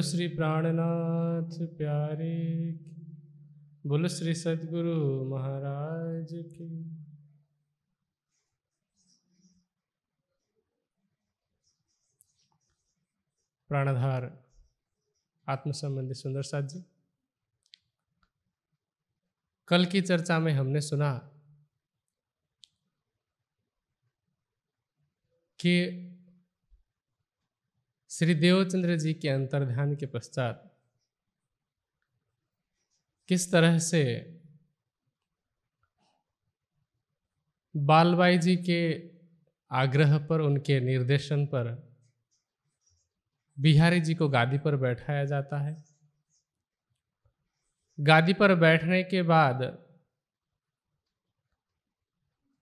श्री प्राणनाथ प्यारे बोल बोलो श्री सदगुरु महाराज की प्राणधार आत्म संबंधी सुंदर साथ जी कल की चर्चा में हमने सुना कि श्री देवचंद्र जी के अंतर्ध्यान के पश्चात किस तरह से बालबाई जी के आग्रह पर उनके निर्देशन पर बिहारी जी को गादी पर बैठाया जाता है गादी पर बैठने के बाद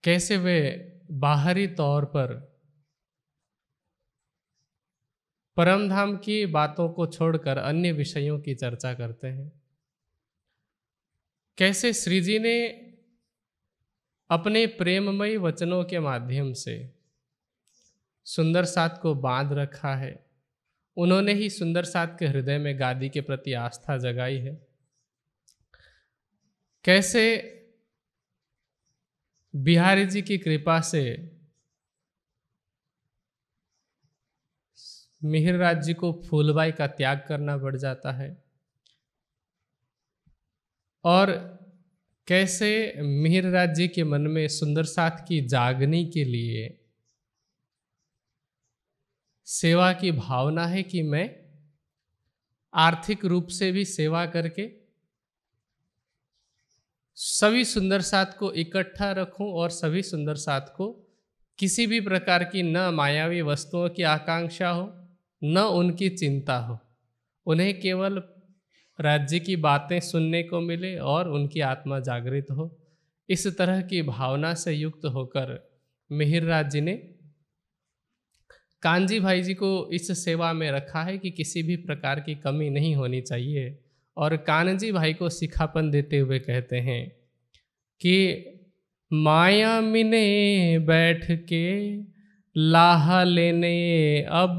कैसे वे बाहरी तौर पर परमधाम की बातों को छोड़कर अन्य विषयों की चर्चा करते हैं कैसे श्री जी ने अपने प्रेममयी वचनों के माध्यम से सुंदर सात को बांध रखा है उन्होंने ही सुंदर सात के हृदय में गादी के प्रति आस्था जगाई है कैसे बिहारी जी की कृपा से मिहिर राज्य को फूलबाई का त्याग करना पड़ जाता है और कैसे मिहिर राज्य के मन में सुंदर साथ की जागनी के लिए सेवा की भावना है कि मैं आर्थिक रूप से भी सेवा करके सभी सुंदर साथ को इकट्ठा रखूं और सभी सुंदर साथ को किसी भी प्रकार की न मायावी वस्तुओं की आकांक्षा हो न उनकी चिंता हो उन्हें केवल राज्य की बातें सुनने को मिले और उनकी आत्मा जागृत हो इस तरह की भावना से युक्त होकर मिहिर राज जी ने कांजी भाई जी को इस सेवा में रखा है कि किसी भी प्रकार की कमी नहीं होनी चाहिए और कानजी भाई को सिखापन देते हुए कहते हैं कि माया मिने बैठ के लाहा लेने अब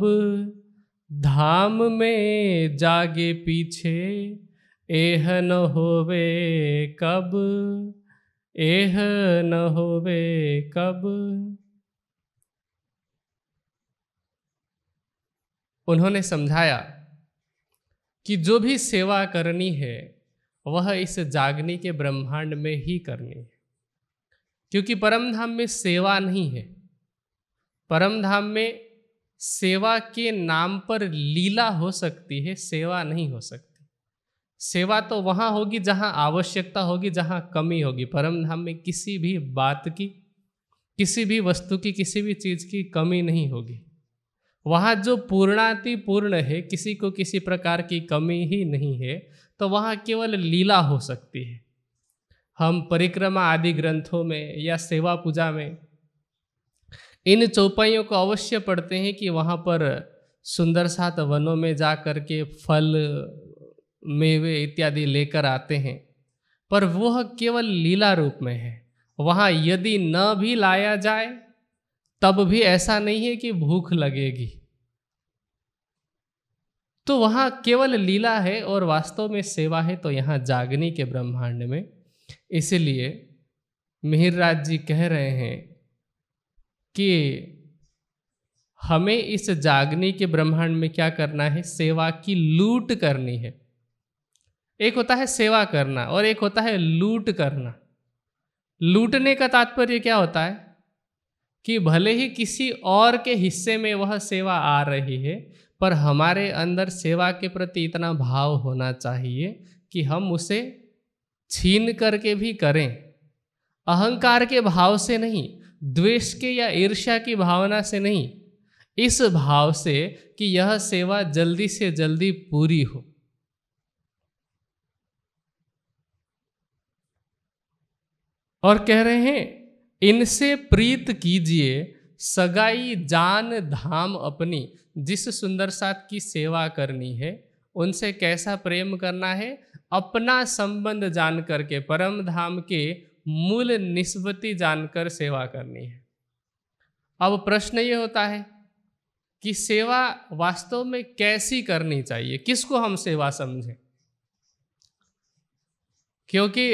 धाम में जागे पीछे एह न होवे कब एह न होवे कब उन्होंने समझाया कि जो भी सेवा करनी है वह इस जागनी के ब्रह्मांड में ही करनी है क्योंकि परमधाम में सेवा नहीं है परमधाम में सेवा के नाम पर लीला हो सकती है सेवा नहीं हो सकती सेवा तो वहाँ होगी जहाँ आवश्यकता होगी जहाँ कमी होगी परम धाम में किसी भी बात की किसी भी वस्तु की किसी भी चीज़ की कमी नहीं होगी वहाँ जो पूर्णाति पूर्ण है किसी को किसी प्रकार की कमी ही नहीं है तो वहाँ केवल लीला हो सकती है हम परिक्रमा आदि ग्रंथों में या सेवा पूजा में इन चौपाइयों को अवश्य पढ़ते हैं कि वहाँ पर सुंदर सात वनों में जा कर के फल मेवे इत्यादि लेकर आते हैं पर वह केवल लीला रूप में है वहाँ यदि न भी लाया जाए तब भी ऐसा नहीं है कि भूख लगेगी तो वहाँ केवल लीला है और वास्तव में सेवा है तो यहाँ जागनी के ब्रह्मांड में इसलिए मिहिर राज जी कह रहे हैं कि हमें इस जागने के ब्रह्मांड में क्या करना है सेवा की लूट करनी है एक होता है सेवा करना और एक होता है लूट करना लूटने का तात्पर्य क्या होता है कि भले ही किसी और के हिस्से में वह सेवा आ रही है पर हमारे अंदर सेवा के प्रति इतना भाव होना चाहिए कि हम उसे छीन करके भी करें अहंकार के भाव से नहीं द्वेष के या ईर्ष्या की भावना से नहीं इस भाव से कि यह सेवा जल्दी से जल्दी पूरी हो और कह रहे हैं इनसे प्रीत कीजिए सगाई जान धाम अपनी जिस सुंदर सात की सेवा करनी है उनसे कैसा प्रेम करना है अपना संबंध जान करके परम धाम के मूल निस्बती जानकर सेवा करनी है अब प्रश्न ये होता है कि सेवा वास्तव में कैसी करनी चाहिए किसको हम सेवा समझें क्योंकि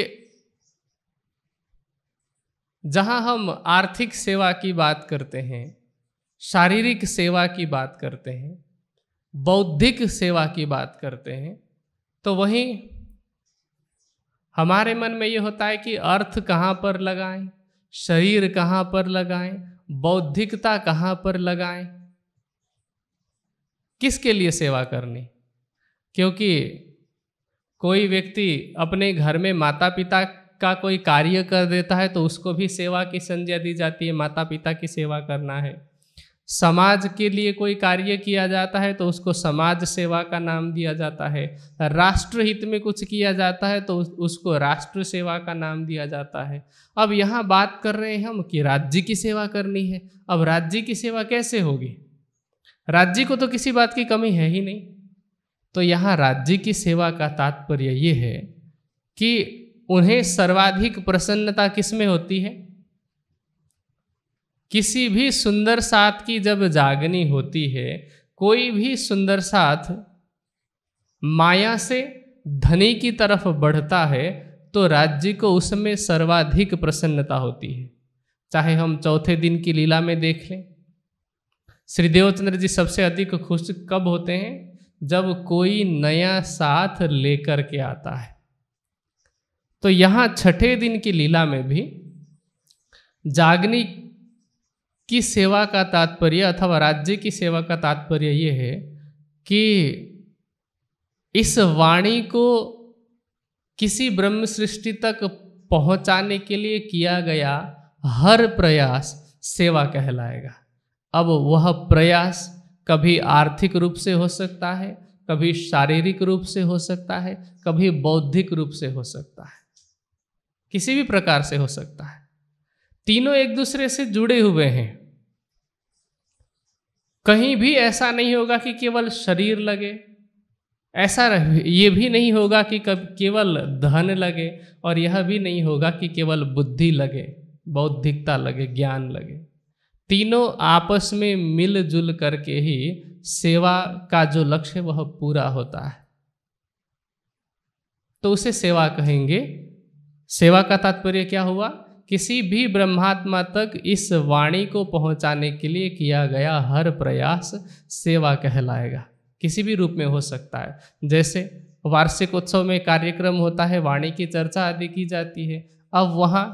जहां हम आर्थिक सेवा की बात करते हैं शारीरिक सेवा की बात करते हैं बौद्धिक सेवा की बात करते हैं तो वहीं हमारे मन में ये होता है कि अर्थ कहाँ पर लगाएं शरीर कहाँ पर लगाएं बौद्धिकता कहाँ पर लगाएं किसके लिए सेवा करनी क्योंकि कोई व्यक्ति अपने घर में माता पिता का कोई कार्य कर देता है तो उसको भी सेवा की संज्ञा दी जाती है माता पिता की सेवा करना है समाज के लिए कोई कार्य किया जाता है तो उसको समाज सेवा का नाम दिया जाता है राष्ट्र हित में कुछ किया जाता है तो उसको राष्ट्र सेवा का नाम दिया जाता है अब यहाँ बात कर रहे हैं हम कि राज्य की सेवा करनी है अब राज्य की सेवा कैसे होगी राज्य को तो किसी बात की कमी है ही नहीं तो यहाँ राज्य की सेवा का तात्पर्य ये है कि उन्हें सर्वाधिक प्रसन्नता किस में होती है किसी भी सुंदर साथ की जब जागनी होती है कोई भी सुंदर साथ माया से धनी की तरफ बढ़ता है तो राज्य को उसमें सर्वाधिक प्रसन्नता होती है चाहे हम चौथे दिन की लीला में देख लें श्री देवचंद्र जी सबसे अधिक खुश कब होते हैं जब कोई नया साथ लेकर के आता है तो यहाँ छठे दिन की लीला में भी जागनी की सेवा का तात्पर्य अथवा राज्य की सेवा का तात्पर्य ये है कि इस वाणी को किसी ब्रह्म सृष्टि तक पहुंचाने के लिए किया गया हर प्रयास सेवा कहलाएगा अब वह प्रयास कभी आर्थिक रूप से हो सकता है कभी शारीरिक रूप से हो सकता है कभी बौद्धिक रूप से हो सकता है किसी भी प्रकार से हो सकता है तीनों एक दूसरे से जुड़े हुए हैं कहीं भी ऐसा नहीं होगा कि केवल शरीर लगे ऐसा ये भी नहीं होगा कि कब केवल धन लगे और यह भी नहीं होगा कि केवल बुद्धि लगे बौद्धिकता लगे ज्ञान लगे तीनों आपस में मिलजुल करके ही सेवा का जो लक्ष्य वह पूरा होता है तो उसे सेवा कहेंगे सेवा का तात्पर्य क्या हुआ किसी भी ब्रह्मात्मा तक इस वाणी को पहुंचाने के लिए किया गया हर प्रयास सेवा कहलाएगा किसी भी रूप में हो सकता है जैसे वार्षिक उत्सव में कार्यक्रम होता है वाणी की चर्चा आदि की जाती है अब वहाँ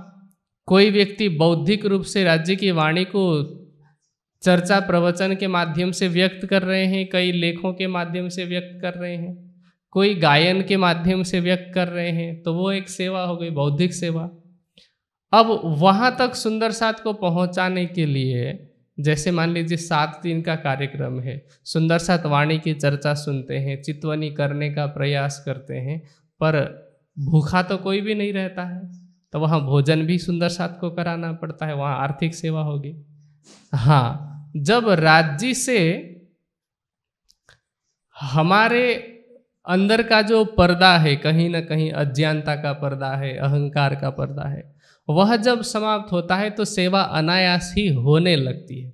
कोई व्यक्ति बौद्धिक रूप से राज्य की वाणी को चर्चा प्रवचन के माध्यम से व्यक्त कर रहे हैं कई लेखों के माध्यम से व्यक्त कर रहे हैं कोई गायन के माध्यम से व्यक्त कर रहे हैं तो वो एक सेवा हो गई बौद्धिक सेवा अब वहाँ तक सुंदर साथ को पहुँचाने के लिए जैसे मान लीजिए सात दिन का कार्यक्रम है सुंदर साथ वाणी की चर्चा सुनते हैं चितवनी करने का प्रयास करते हैं पर भूखा तो कोई भी नहीं रहता है तो वहाँ भोजन भी सुंदर साथ को कराना पड़ता है वहाँ आर्थिक सेवा होगी हाँ जब राज्य से हमारे अंदर का जो पर्दा है कहीं ना कहीं अज्ञानता का पर्दा है अहंकार का पर्दा है वह जब समाप्त होता है तो सेवा अनायास ही होने लगती है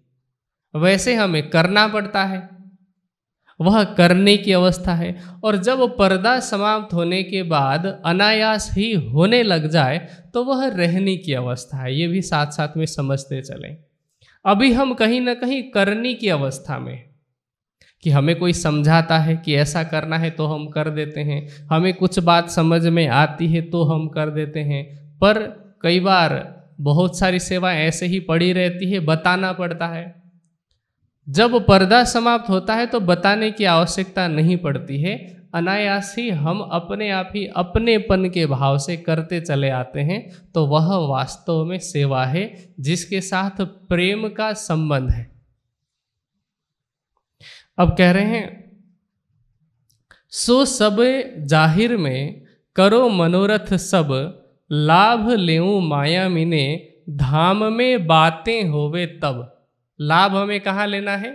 वैसे हमें करना पड़ता है वह करने की अवस्था है और जब पर्दा समाप्त होने के बाद अनायास ही होने लग जाए तो वह रहने की अवस्था है ये भी साथ साथ में समझते चलें अभी हम कहीं ना कहीं करने की अवस्था में कि हमें कोई समझाता है कि ऐसा करना है तो हम कर देते हैं हमें कुछ बात समझ में आती है तो हम कर देते हैं पर कई बार बहुत सारी सेवाएं ऐसे ही पड़ी रहती है बताना पड़ता है जब पर्दा समाप्त होता है तो बताने की आवश्यकता नहीं पड़ती है अनायास ही हम अपने आप ही अपनेपन के भाव से करते चले आते हैं तो वह वास्तव में सेवा है जिसके साथ प्रेम का संबंध है अब कह रहे हैं सो सब जाहिर में करो मनोरथ सब लाभ ले माया मिने धाम में बातें होवे तब लाभ हमें कहाँ लेना है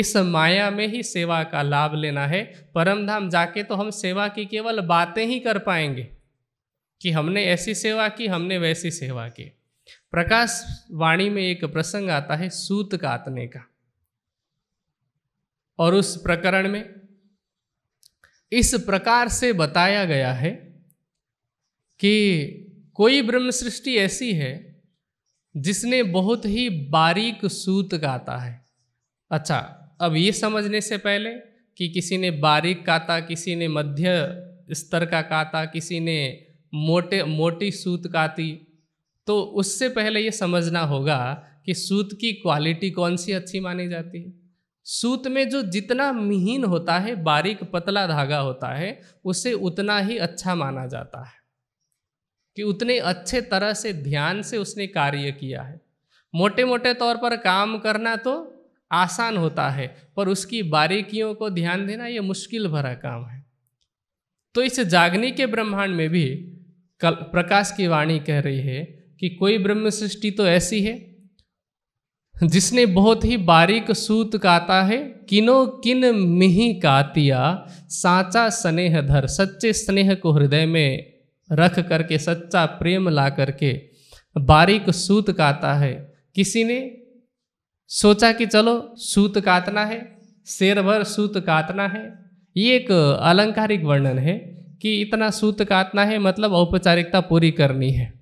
इस माया में ही सेवा का लाभ लेना है परम धाम जाके तो हम सेवा की केवल बातें ही कर पाएंगे कि हमने ऐसी सेवा की हमने वैसी सेवा की प्रकाश वाणी में एक प्रसंग आता है सूत कातने का और उस प्रकरण में इस प्रकार से बताया गया है कि कोई ब्रह्म सृष्टि ऐसी है जिसने बहुत ही बारीक सूत गाता है अच्छा अब ये समझने से पहले कि किसी ने बारीक काता किसी ने मध्य स्तर का काता किसी ने मोटे मोटी सूत काती तो उससे पहले ये समझना होगा कि सूत की क्वालिटी कौन सी अच्छी मानी जाती है सूत में जो जितना मिहीन होता है बारीक पतला धागा होता है उसे उतना ही अच्छा माना जाता है कि उतने अच्छे तरह से ध्यान से उसने कार्य किया है मोटे मोटे तौर पर काम करना तो आसान होता है पर उसकी बारीकियों को ध्यान देना यह मुश्किल भरा काम है तो इस जागनी के ब्रह्मांड में भी कल प्रकाश की वाणी कह रही है कि कोई ब्रह्म सृष्टि तो ऐसी है जिसने बहुत ही बारीक सूत काता है किनो किन मिही कातिया साचा स्नेह धर सच्चे स्नेह को हृदय में रख करके सच्चा प्रेम ला करके बारीक सूत काता है किसी ने सोचा कि चलो सूत काटना है शेर भर सूत काटना है ये एक अलंकारिक वर्णन है कि इतना सूत काटना है मतलब औपचारिकता पूरी करनी है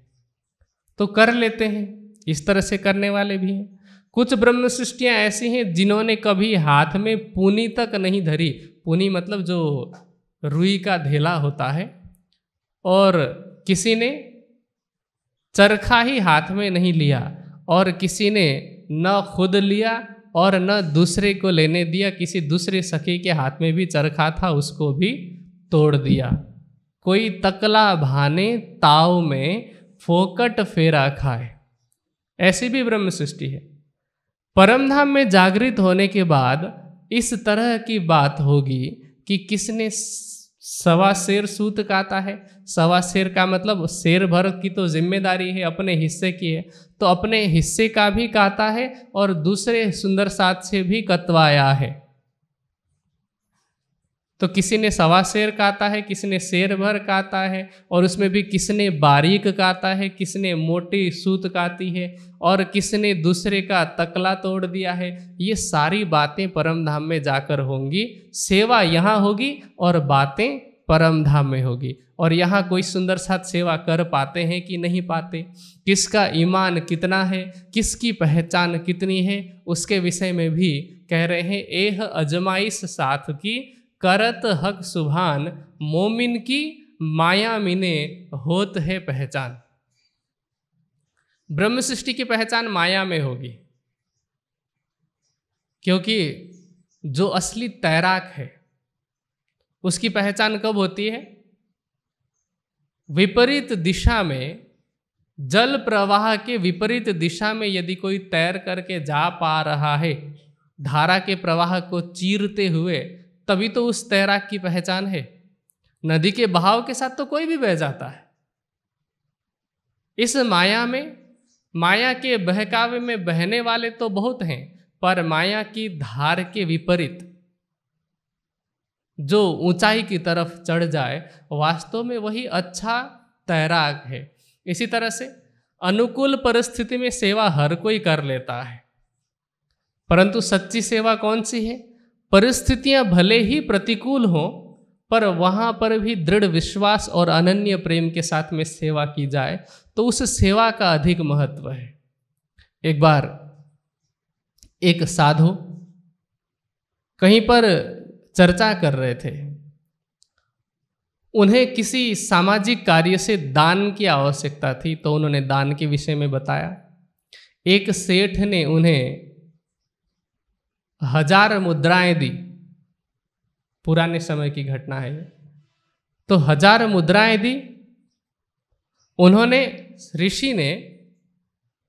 तो कर लेते हैं इस तरह से करने वाले भी हैं कुछ ब्रह्म सृष्टियाँ ऐसी हैं जिन्होंने कभी हाथ में पुनी तक नहीं धरी पुनी मतलब जो रुई का धेला होता है और किसी ने चरखा ही हाथ में नहीं लिया और किसी ने न खुद लिया और न दूसरे को लेने दिया किसी दूसरे सखी के हाथ में भी चरखा था उसको भी तोड़ दिया कोई तकला भाने ताव में फोकट फेरा खाए ऐसी भी ब्रह्म सृष्टि है परमधाम में जागृत होने के बाद इस तरह की बात होगी कि किसने सवा शेर सूत काता है सवा शेर का मतलब शेर भर की तो जिम्मेदारी है अपने हिस्से की है तो अपने हिस्से का भी कहता है और दूसरे सुंदर साथ से भी कतवाया है तो किसी ने सवा शेर काता है किसी ने शेर भर काता है और उसमें भी किसने बारीक काता है किसने मोटी सूत काती है और किसने दूसरे का तकला तोड़ दिया है ये सारी बातें परमधाम में जाकर होंगी सेवा यहाँ होगी और बातें परम धाम में होगी और यहाँ कोई सुंदर साथ सेवा कर पाते हैं कि नहीं पाते किसका ईमान कितना है किसकी पहचान कितनी है उसके विषय में भी कह रहे हैं एह अजमाइश साथ की करत हक सुभान मोमिन की माया मिने होत है पहचान ब्रह्म सृष्टि की पहचान माया में होगी क्योंकि जो असली तैराक है उसकी पहचान कब होती है विपरीत दिशा में जल प्रवाह के विपरीत दिशा में यदि कोई तैर करके जा पा रहा है धारा के प्रवाह को चीरते हुए तभी तो उस तैराक की पहचान है नदी के बहाव के साथ तो कोई भी बह जाता है इस माया में माया के बहकावे में बहने वाले तो बहुत हैं पर माया की धार के विपरीत जो ऊंचाई की तरफ चढ़ जाए वास्तव में वही अच्छा तैराक है इसी तरह से अनुकूल परिस्थिति में सेवा हर कोई कर लेता है परंतु सच्ची सेवा कौन सी है परिस्थितियां भले ही प्रतिकूल हों पर वहाँ पर भी दृढ़ विश्वास और अनन्य प्रेम के साथ में सेवा की जाए तो उस सेवा का अधिक महत्व है एक बार एक साधु कहीं पर चर्चा कर रहे थे उन्हें किसी सामाजिक कार्य से दान की आवश्यकता थी तो उन्होंने दान के विषय में बताया एक सेठ ने उन्हें हजार मुद्राएं दी पुराने समय की घटना है तो हजार मुद्राएं दी उन्होंने ऋषि ने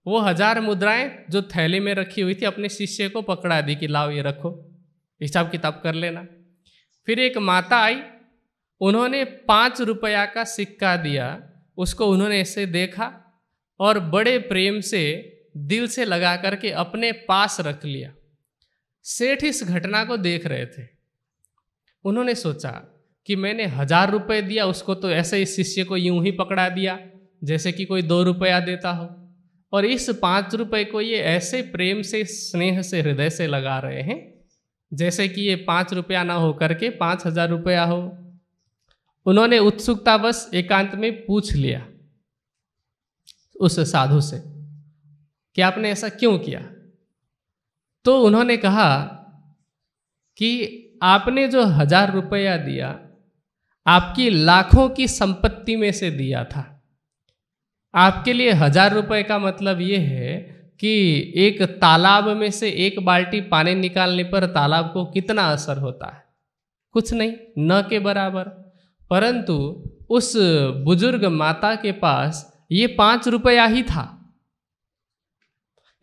वो हजार मुद्राएं जो थैले में रखी हुई थी अपने शिष्य को पकड़ा दी कि लाओ ये रखो हिसाब किताब कर लेना फिर एक माता आई उन्होंने पाँच रुपया का सिक्का दिया उसको उन्होंने ऐसे देखा और बड़े प्रेम से दिल से लगा करके अपने पास रख लिया सेठ इस घटना को देख रहे थे उन्होंने सोचा कि मैंने हजार रुपये दिया उसको तो ऐसे ही शिष्य को यूं ही पकड़ा दिया जैसे कि कोई दो रुपया देता हो और इस पाँच रुपये को ये ऐसे प्रेम से स्नेह से हृदय से लगा रहे हैं जैसे कि ये पाँच रुपया ना हो करके पाँच हजार रुपया हो उन्होंने उत्सुकतावश एकांत में पूछ लिया उस साधु से कि आपने ऐसा क्यों किया तो उन्होंने कहा कि आपने जो हजार रुपया दिया आपकी लाखों की संपत्ति में से दिया था आपके लिए हजार रुपये का मतलब ये है कि एक तालाब में से एक बाल्टी पानी निकालने पर तालाब को कितना असर होता है कुछ नहीं न के बराबर परंतु उस बुजुर्ग माता के पास ये पाँच रुपया ही था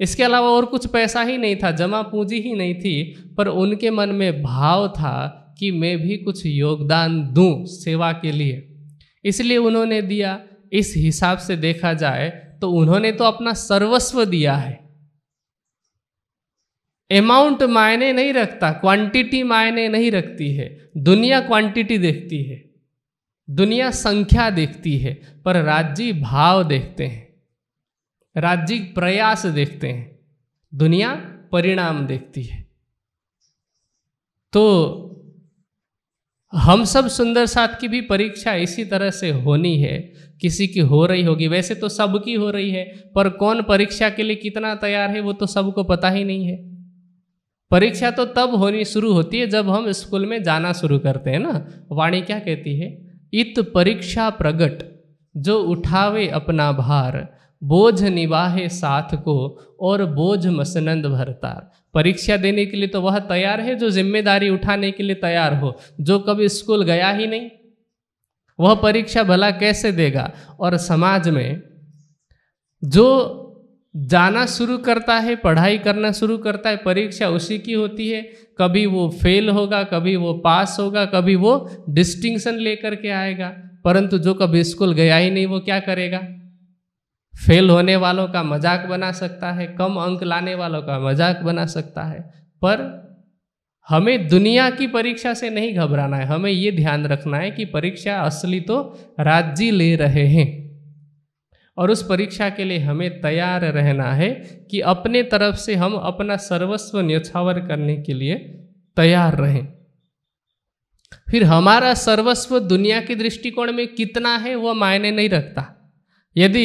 इसके अलावा और कुछ पैसा ही नहीं था जमा पूंजी ही नहीं थी पर उनके मन में भाव था कि मैं भी कुछ योगदान दूं सेवा के लिए इसलिए उन्होंने दिया इस हिसाब से देखा जाए तो उन्होंने तो अपना सर्वस्व दिया है अमाउंट मायने नहीं रखता क्वांटिटी मायने नहीं रखती है दुनिया क्वांटिटी देखती है दुनिया संख्या देखती है पर राज्य भाव देखते हैं राज्य प्रयास देखते हैं दुनिया परिणाम देखती है तो हम सब सुंदर साथ की भी परीक्षा इसी तरह से होनी है किसी की हो रही होगी वैसे तो सबकी हो रही है पर कौन परीक्षा के लिए कितना तैयार है वो तो सबको पता ही नहीं है परीक्षा तो तब होनी शुरू होती है जब हम स्कूल में जाना शुरू करते हैं ना वाणी क्या कहती है इत परीक्षा प्रगट जो उठावे अपना भार बोझ निवाहे साथ को और बोझ मसनंद भरतार परीक्षा देने के लिए तो वह तैयार है जो जिम्मेदारी उठाने के लिए तैयार हो जो कभी स्कूल गया ही नहीं वह परीक्षा भला कैसे देगा और समाज में जो जाना शुरू करता है पढ़ाई करना शुरू करता है परीक्षा उसी की होती है कभी वो फेल होगा कभी वो पास होगा कभी वो डिस्टिंक्शन लेकर के आएगा परंतु जो कभी स्कूल गया ही नहीं वो क्या करेगा फेल होने वालों का मजाक बना सकता है कम अंक लाने वालों का मजाक बना सकता है पर हमें दुनिया की परीक्षा से नहीं घबराना है हमें ये ध्यान रखना है कि परीक्षा असली तो राज्य ले रहे हैं और उस परीक्षा के लिए हमें तैयार रहना है कि अपने तरफ से हम अपना सर्वस्व न्यौछावर करने के लिए तैयार रहें फिर हमारा सर्वस्व दुनिया के दृष्टिकोण में कितना है वह मायने नहीं रखता यदि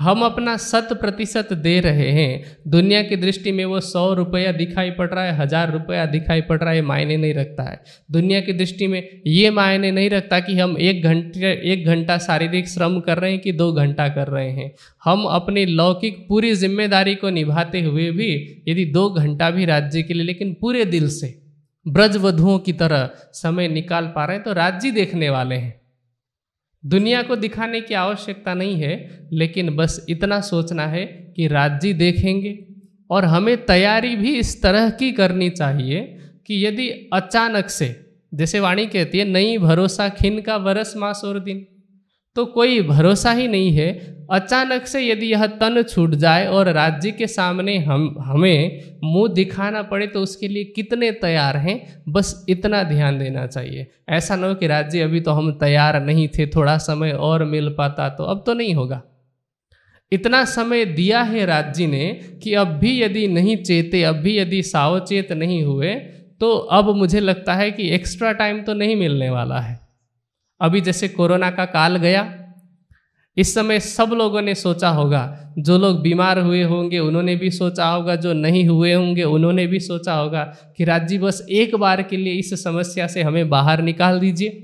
हम अपना शत प्रतिशत दे रहे हैं दुनिया की दृष्टि में वो सौ रुपया दिखाई पड़ रहा है हज़ार रुपया दिखाई पड़ रहा है मायने नहीं रखता है दुनिया की दृष्टि में ये मायने नहीं रखता कि हम एक घंटे एक घंटा शारीरिक श्रम कर रहे हैं कि दो घंटा कर रहे हैं हम अपनी लौकिक पूरी जिम्मेदारी को निभाते हुए भी यदि दो घंटा भी राज्य के लिए लेकिन पूरे दिल से ब्रजवधुओं की तरह समय निकाल पा रहे हैं तो राज्य देखने वाले हैं दुनिया को दिखाने की आवश्यकता नहीं है लेकिन बस इतना सोचना है कि राज्य देखेंगे और हमें तैयारी भी इस तरह की करनी चाहिए कि यदि अचानक से जैसे वाणी कहती है नहीं भरोसा खिन का बरस मास और दिन तो कोई भरोसा ही नहीं है अचानक से यदि यह तन छूट जाए और राज्य के सामने हम हमें मुंह दिखाना पड़े तो उसके लिए कितने तैयार हैं बस इतना ध्यान देना चाहिए ऐसा ना हो कि राज्य अभी तो हम तैयार नहीं थे थोड़ा समय और मिल पाता तो अब तो नहीं होगा इतना समय दिया है राज्य ने कि अब भी यदि नहीं चेते अब भी यदि सावचेत नहीं हुए तो अब मुझे लगता है कि एक्स्ट्रा टाइम तो नहीं मिलने वाला है अभी जैसे कोरोना का काल गया इस समय सब लोगों ने सोचा होगा जो लोग बीमार हुए होंगे उन्होंने भी सोचा होगा जो नहीं हुए होंगे उन्होंने भी सोचा होगा कि राज्य बस एक बार के लिए इस समस्या से हमें बाहर निकाल दीजिए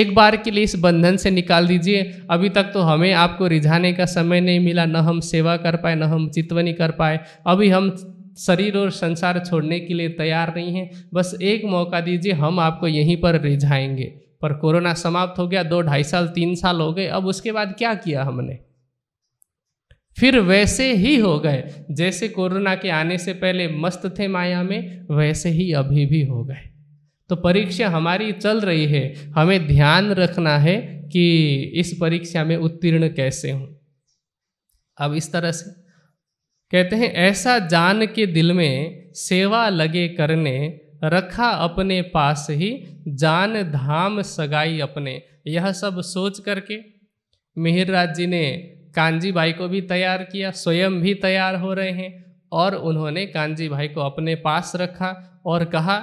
एक बार के लिए इस बंधन से निकाल दीजिए अभी तक तो हमें आपको रिझाने का समय नहीं मिला न हम सेवा कर पाए न हम चितवनी कर पाए अभी हम शरीर और संसार छोड़ने के लिए तैयार नहीं हैं बस एक मौका दीजिए हम आपको यहीं पर रिझाएंगे पर कोरोना समाप्त हो गया दो ढाई साल तीन साल हो गए अब उसके बाद क्या किया हमने फिर वैसे ही हो गए जैसे कोरोना के आने से पहले मस्त थे माया में वैसे ही अभी भी हो गए तो परीक्षा हमारी चल रही है हमें ध्यान रखना है कि इस परीक्षा में उत्तीर्ण कैसे हूँ अब इस तरह से कहते हैं ऐसा जान के दिल में सेवा लगे करने रखा अपने पास ही जान धाम सगाई अपने यह सब सोच करके मिहिर राज जी ने कांजी भाई को भी तैयार किया स्वयं भी तैयार हो रहे हैं और उन्होंने कांजी भाई को अपने पास रखा और कहा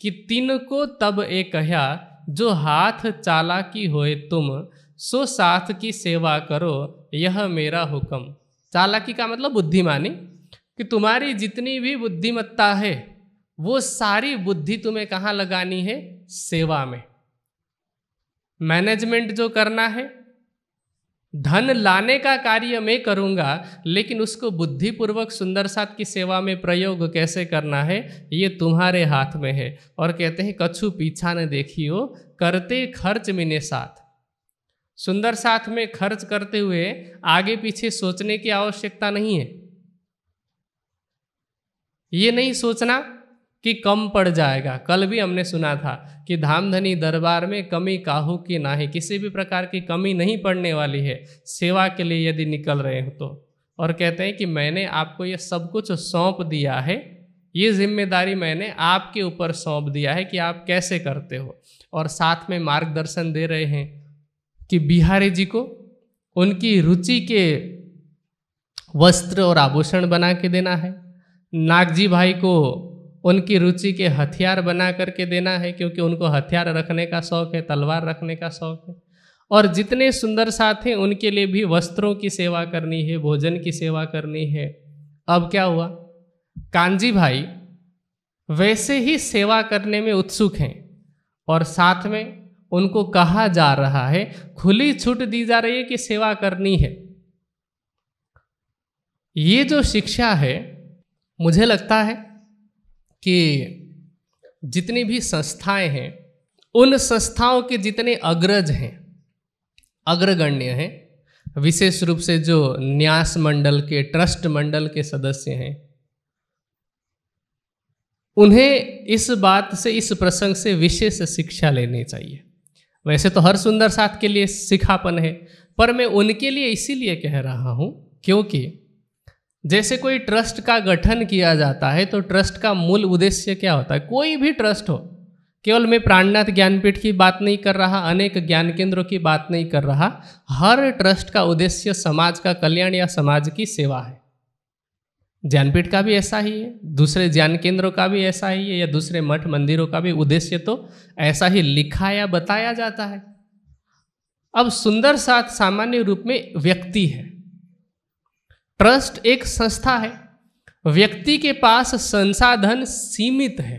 कि तीन को तब ए कहया जो हाथ चाला की होए तुम सो साथ की सेवा करो यह मेरा हुक्म चालाकी का मतलब बुद्धिमानी कि तुम्हारी जितनी भी बुद्धिमत्ता है वो सारी बुद्धि तुम्हें कहाँ लगानी है सेवा में मैनेजमेंट जो करना है धन लाने का कार्य मैं करूंगा लेकिन उसको बुद्धिपूर्वक सुंदर सात की सेवा में प्रयोग कैसे करना है ये तुम्हारे हाथ में है और कहते हैं कछु पीछा न देखियो करते खर्च मिने साथ सुंदर साथ में खर्च करते हुए आगे पीछे सोचने की आवश्यकता नहीं है ये नहीं सोचना कि कम पड़ जाएगा कल भी हमने सुना था कि धामधनी दरबार में कमी काहू की ना है किसी भी प्रकार की कमी नहीं पड़ने वाली है सेवा के लिए यदि निकल रहे हो तो और कहते हैं कि मैंने आपको ये सब कुछ सौंप दिया है ये जिम्मेदारी मैंने आपके ऊपर सौंप दिया है कि आप कैसे करते हो और साथ में मार्गदर्शन दे रहे हैं कि बिहारी जी को उनकी रुचि के वस्त्र और आभूषण बना के देना है नागजी भाई को उनकी रुचि के हथियार बना करके देना है क्योंकि उनको हथियार रखने का शौक़ है तलवार रखने का शौक़ है और जितने सुंदर साथ हैं उनके लिए भी वस्त्रों की सेवा करनी है भोजन की सेवा करनी है अब क्या हुआ कांजी भाई वैसे ही सेवा करने में उत्सुक हैं और साथ में उनको कहा जा रहा है खुली छूट दी जा रही है कि सेवा करनी है ये जो शिक्षा है मुझे लगता है कि जितनी भी संस्थाएं हैं उन संस्थाओं के जितने अग्रज हैं अग्रगण्य हैं विशेष रूप से जो न्यास मंडल के ट्रस्ट मंडल के सदस्य हैं उन्हें इस बात से इस प्रसंग से विशेष शिक्षा लेनी चाहिए वैसे तो हर सुंदर साथ के लिए सिखापन है पर मैं उनके लिए इसीलिए कह रहा हूँ क्योंकि जैसे कोई ट्रस्ट का गठन किया जाता है तो ट्रस्ट का मूल उद्देश्य क्या होता है कोई भी ट्रस्ट हो केवल मैं प्राणनाथ ज्ञानपीठ की बात नहीं कर रहा अनेक ज्ञान केंद्रों की बात नहीं कर रहा हर ट्रस्ट का उद्देश्य समाज का कल्याण या समाज की सेवा है ज्ञानपीठ का भी ऐसा ही है दूसरे ज्ञान केंद्रों का भी ऐसा ही है या दूसरे मठ मंदिरों का भी उद्देश्य तो ऐसा ही लिखा या बताया जाता है अब सुंदर साथ सामान्य रूप में व्यक्ति है ट्रस्ट एक संस्था है व्यक्ति के पास संसाधन सीमित है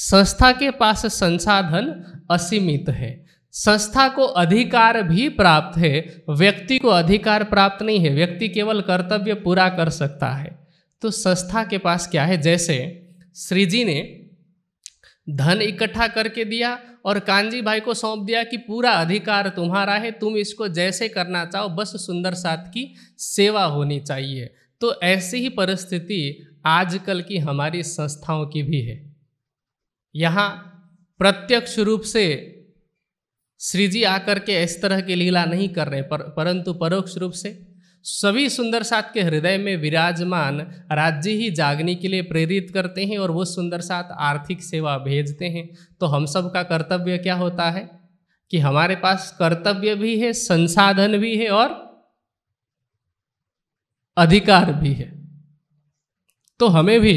संस्था के पास संसाधन असीमित है संस्था को अधिकार भी प्राप्त है व्यक्ति को अधिकार प्राप्त नहीं है व्यक्ति केवल कर्तव्य पूरा कर सकता है तो संस्था के पास क्या है जैसे श्री जी ने धन इकट्ठा करके दिया और कांजी भाई को सौंप दिया कि पूरा अधिकार तुम्हारा है तुम इसको जैसे करना चाहो बस सुंदर साथ की सेवा होनी चाहिए तो ऐसी ही परिस्थिति आजकल की हमारी संस्थाओं की भी है यहाँ प्रत्यक्ष रूप से श्री जी आकर के इस तरह की लीला नहीं कर रहे पर, परंतु परोक्ष रूप से सभी सुंदर सात के हृदय में विराजमान राज्य ही जागने के लिए प्रेरित करते हैं और वो सुंदर सात आर्थिक सेवा भेजते हैं तो हम सब का कर्तव्य क्या होता है कि हमारे पास कर्तव्य भी है संसाधन भी है और अधिकार भी है तो हमें भी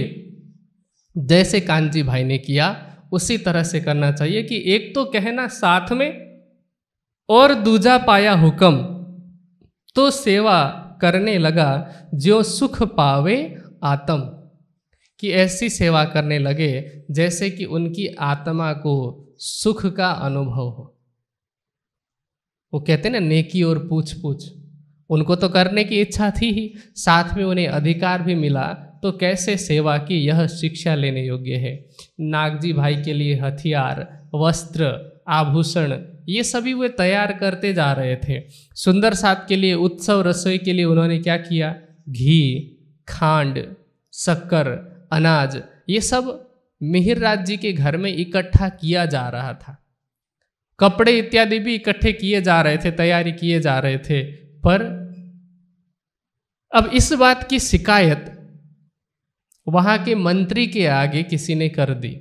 जैसे कांजी भाई ने किया उसी तरह से करना चाहिए कि एक तो कहना साथ में और दूजा पाया हुक्म तो सेवा करने लगा जो सुख पावे आत्म कि ऐसी सेवा करने लगे जैसे कि उनकी आत्मा को सुख का अनुभव हो वो कहते ना नेकी और पूछ पूछ उनको तो करने की इच्छा थी ही साथ में उन्हें अधिकार भी मिला तो कैसे सेवा की यह शिक्षा लेने योग्य है नागजी भाई के लिए हथियार वस्त्र आभूषण ये सभी वे तैयार करते जा रहे थे सुंदर साथ के लिए उत्सव रसोई के लिए उन्होंने क्या किया घी खांड शक्कर अनाज ये सब मिहिर राज जी के घर में इकट्ठा किया जा रहा था कपड़े इत्यादि भी इकट्ठे किए जा रहे थे तैयारी किए जा रहे थे पर अब इस बात की शिकायत वहां के मंत्री के आगे किसी ने कर दी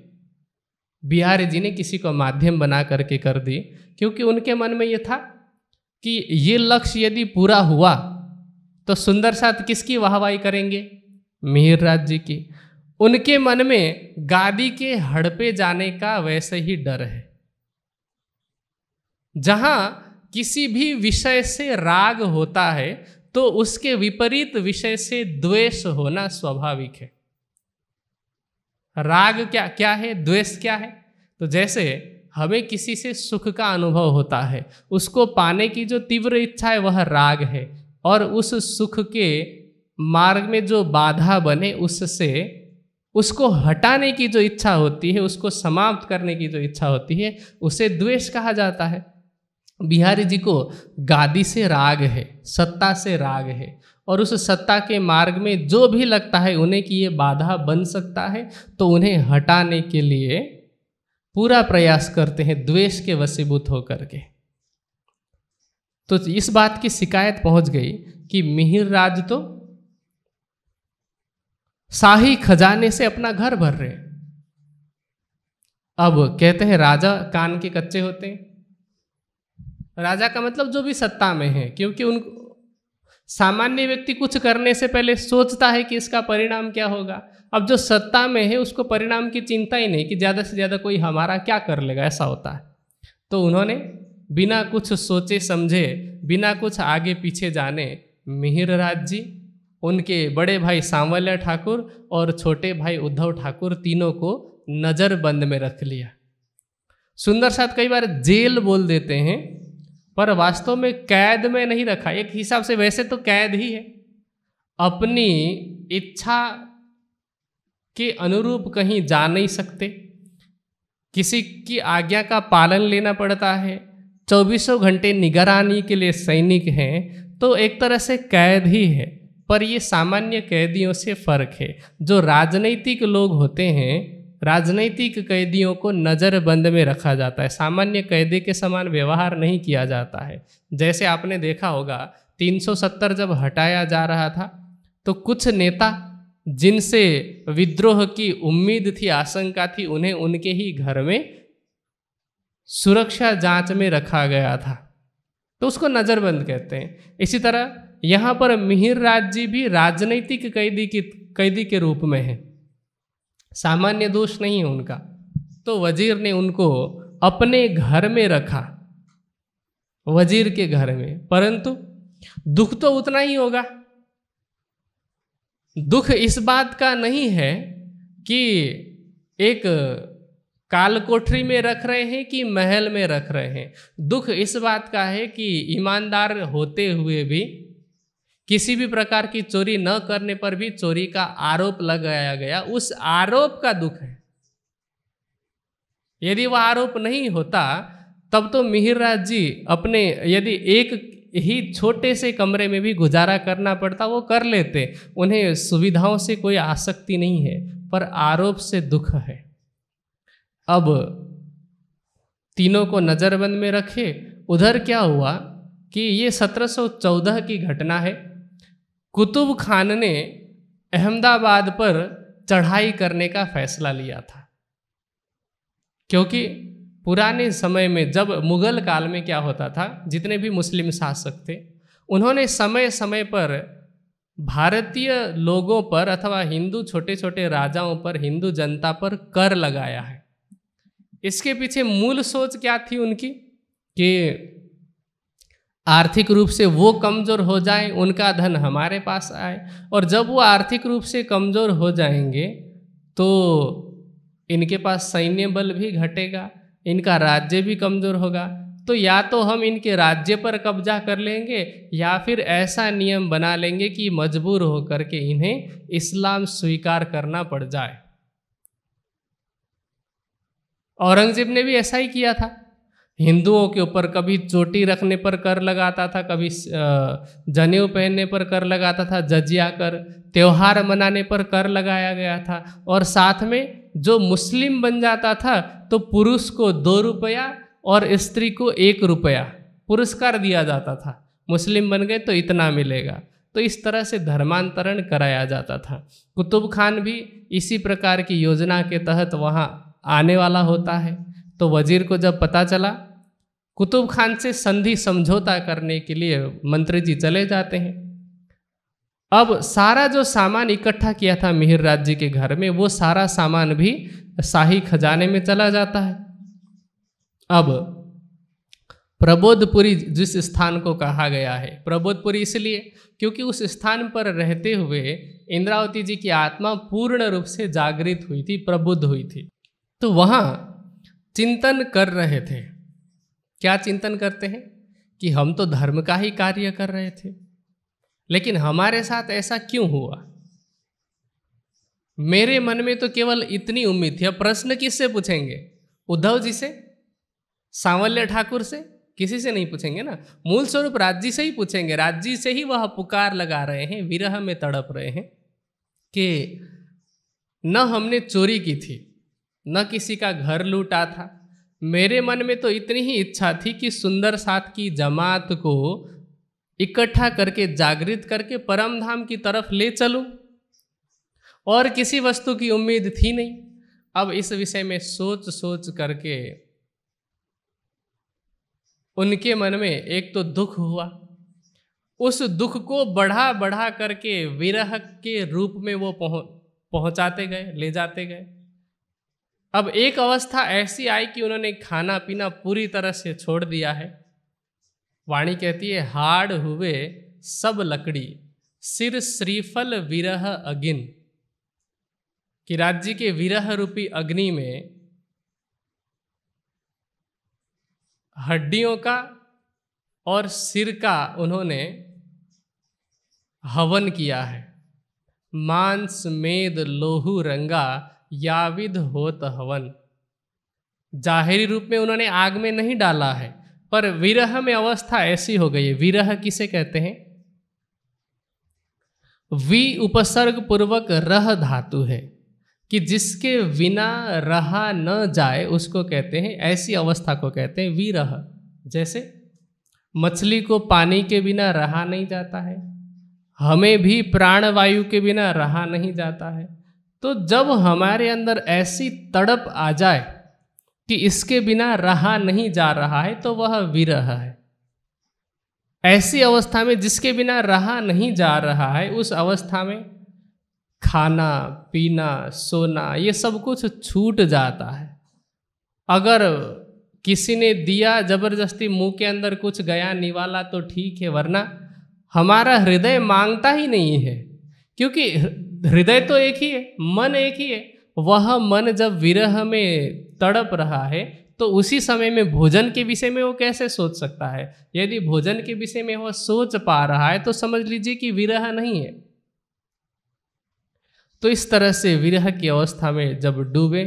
बिहारी जी ने किसी को माध्यम बना करके कर दी क्योंकि उनके मन में ये था कि ये लक्ष्य यदि पूरा हुआ तो सुंदर साथ किसकी वाहवाही करेंगे मिहिर राज जी की उनके मन में गादी के हड़पे जाने का वैसे ही डर है जहां किसी भी विषय से राग होता है तो उसके विपरीत विषय से द्वेष होना स्वाभाविक है राग क्या क्या है द्वेष क्या है तो जैसे हमें किसी से सुख का अनुभव होता है उसको पाने की जो तीव्र इच्छा है वह राग है और उस सुख के मार्ग में जो बाधा बने उससे उसको हटाने की जो इच्छा होती है उसको समाप्त करने की जो इच्छा होती है उसे द्वेष कहा जाता है बिहारी जी को गादी से राग है सत्ता से राग है और उस सत्ता के मार्ग में जो भी लगता है उन्हें कि ये बाधा बन सकता है तो उन्हें हटाने के लिए पूरा प्रयास करते हैं द्वेष के वसीभूत होकर के तो इस बात की शिकायत पहुंच गई कि मिहिर राज तो शाही खजाने से अपना घर भर रहे अब कहते हैं राजा कान के कच्चे होते हैं राजा का मतलब जो भी सत्ता में है क्योंकि उन सामान्य व्यक्ति कुछ करने से पहले सोचता है कि इसका परिणाम क्या होगा अब जो सत्ता में है उसको परिणाम की चिंता ही नहीं कि ज़्यादा से ज़्यादा कोई हमारा क्या कर लेगा ऐसा होता है तो उन्होंने बिना कुछ सोचे समझे बिना कुछ आगे पीछे जाने मिहिर राज जी उनके बड़े भाई सांवल्या ठाकुर और छोटे भाई उद्धव ठाकुर तीनों को नज़रबंद में रख लिया सुंदर साथ कई बार जेल बोल देते हैं पर वास्तव में कैद में नहीं रखा एक हिसाब से वैसे तो कैद ही है अपनी इच्छा के अनुरूप कहीं जा नहीं सकते किसी की आज्ञा का पालन लेना पड़ता है चौबीसों घंटे निगरानी के लिए सैनिक हैं तो एक तरह से कैद ही है पर ये सामान्य कैदियों से फ़र्क है जो राजनैतिक लोग होते हैं राजनैतिक कैदियों को नज़रबंद में रखा जाता है सामान्य कैदी के समान व्यवहार नहीं किया जाता है जैसे आपने देखा होगा 370 जब हटाया जा रहा था तो कुछ नेता जिनसे विद्रोह की उम्मीद थी आशंका थी उन्हें उनके ही घर में सुरक्षा जांच में रखा गया था तो उसको नज़रबंद कहते हैं इसी तरह यहाँ पर मिहिर राज जी भी राजनैतिक कैदी की कैदी के रूप में है सामान्य दोष नहीं है उनका तो वजीर ने उनको अपने घर में रखा वजीर के घर में परंतु दुख तो उतना ही होगा दुख इस बात का नहीं है कि एक काल कोठरी में रख रहे हैं कि महल में रख रहे हैं दुख इस बात का है कि ईमानदार होते हुए भी किसी भी प्रकार की चोरी न करने पर भी चोरी का आरोप लगाया गया उस आरोप का दुख है यदि वह आरोप नहीं होता तब तो मिहिर राज जी अपने यदि एक ही छोटे से कमरे में भी गुजारा करना पड़ता वो कर लेते उन्हें सुविधाओं से कोई आसक्ति नहीं है पर आरोप से दुख है अब तीनों को नज़रबंद में रखे उधर क्या हुआ कि ये 1714 की घटना है कुतुब खान ने अहमदाबाद पर चढ़ाई करने का फैसला लिया था क्योंकि पुराने समय में जब मुगल काल में क्या होता था जितने भी मुस्लिम शासक थे उन्होंने समय समय पर भारतीय लोगों पर अथवा हिंदू छोटे छोटे राजाओं पर हिंदू जनता पर कर लगाया है इसके पीछे मूल सोच क्या थी उनकी कि आर्थिक रूप से वो कमज़ोर हो जाए उनका धन हमारे पास आए और जब वो आर्थिक रूप से कमज़ोर हो जाएंगे तो इनके पास सैन्य बल भी घटेगा इनका राज्य भी कमज़ोर होगा तो या तो हम इनके राज्य पर कब्जा कर लेंगे या फिर ऐसा नियम बना लेंगे कि मजबूर होकर के इन्हें इस्लाम स्वीकार करना पड़ जाए औरंगजेब ने भी ऐसा ही किया था हिंदुओं के ऊपर कभी चोटी रखने पर कर लगाता था कभी जनेऊ पहनने पर कर लगाता था जजिया कर त्यौहार मनाने पर कर लगाया गया था और साथ में जो मुस्लिम बन जाता था तो पुरुष को दो रुपया और स्त्री को एक रुपया पुरस्कार दिया जाता था मुस्लिम बन गए तो इतना मिलेगा तो इस तरह से धर्मांतरण कराया जाता था कुतुब खान भी इसी प्रकार की योजना के तहत वहाँ आने वाला होता है तो वजीर को जब पता चला कुतुब खान से संधि समझौता करने के लिए मंत्री जी चले जाते हैं अब सारा जो सामान इकट्ठा किया था मिहिर राज जी के घर में वो सारा सामान भी शाही खजाने में चला जाता है अब प्रबोधपुरी जिस स्थान को कहा गया है प्रबोधपुरी इसलिए क्योंकि उस स्थान पर रहते हुए इंद्रावती जी की आत्मा पूर्ण रूप से जागृत हुई थी प्रबुद्ध हुई थी तो वहाँ चिंतन कर रहे थे क्या चिंतन करते हैं कि हम तो धर्म का ही कार्य कर रहे थे लेकिन हमारे साथ ऐसा क्यों हुआ मेरे मन में तो केवल इतनी उम्मीद थी अब प्रश्न किससे पूछेंगे उद्धव जी से सांवल्य ठाकुर से किसी से नहीं पूछेंगे ना मूल स्वरूप राज्य से ही पूछेंगे राज्य से ही वह पुकार लगा रहे हैं विरह में तड़प रहे हैं कि न हमने चोरी की थी न किसी का घर लूटा था मेरे मन में तो इतनी ही इच्छा थी कि सुंदर साथ की जमात को इकट्ठा करके जागृत करके परम धाम की तरफ ले चलूं और किसी वस्तु की उम्मीद थी नहीं अब इस विषय में सोच सोच करके उनके मन में एक तो दुख हुआ उस दुख को बढ़ा बढ़ा करके विरह के रूप में वो पहुंचाते गए ले जाते गए अब एक अवस्था ऐसी आई कि उन्होंने खाना पीना पूरी तरह से छोड़ दिया है वाणी कहती है हाड़ हुए सब लकड़ी सिर श्रीफल विरह अग्न कि राज्य के विरह रूपी अग्नि में हड्डियों का और सिर का उन्होंने हवन किया है मांस मेद लोहू रंगा याविद होत हवन जाहिरी रूप में उन्होंने आग में नहीं डाला है पर विरह में अवस्था ऐसी हो गई है विरह किसे कहते हैं वी उपसर्ग पूर्वक रह धातु है कि जिसके बिना रहा न जाए उसको कहते हैं ऐसी अवस्था को कहते हैं विरह जैसे मछली को पानी के बिना रहा नहीं जाता है हमें भी प्राण वायु के बिना रहा नहीं जाता है तो जब हमारे अंदर ऐसी तड़प आ जाए कि इसके बिना रहा नहीं जा रहा है तो वह विरह है ऐसी अवस्था में जिसके बिना रहा नहीं जा रहा है उस अवस्था में खाना पीना सोना ये सब कुछ छूट जाता है अगर किसी ने दिया जबरदस्ती मुंह के अंदर कुछ गया निवाला तो ठीक है वरना हमारा हृदय मांगता ही नहीं है क्योंकि हृदय तो एक ही है मन एक ही है वह मन जब विरह में तड़प रहा है तो उसी समय में भोजन के विषय में वो कैसे सोच सकता है यदि भोजन के विषय में वह सोच पा रहा है तो समझ लीजिए कि विरह नहीं है तो इस तरह से विरह की अवस्था में जब डूबे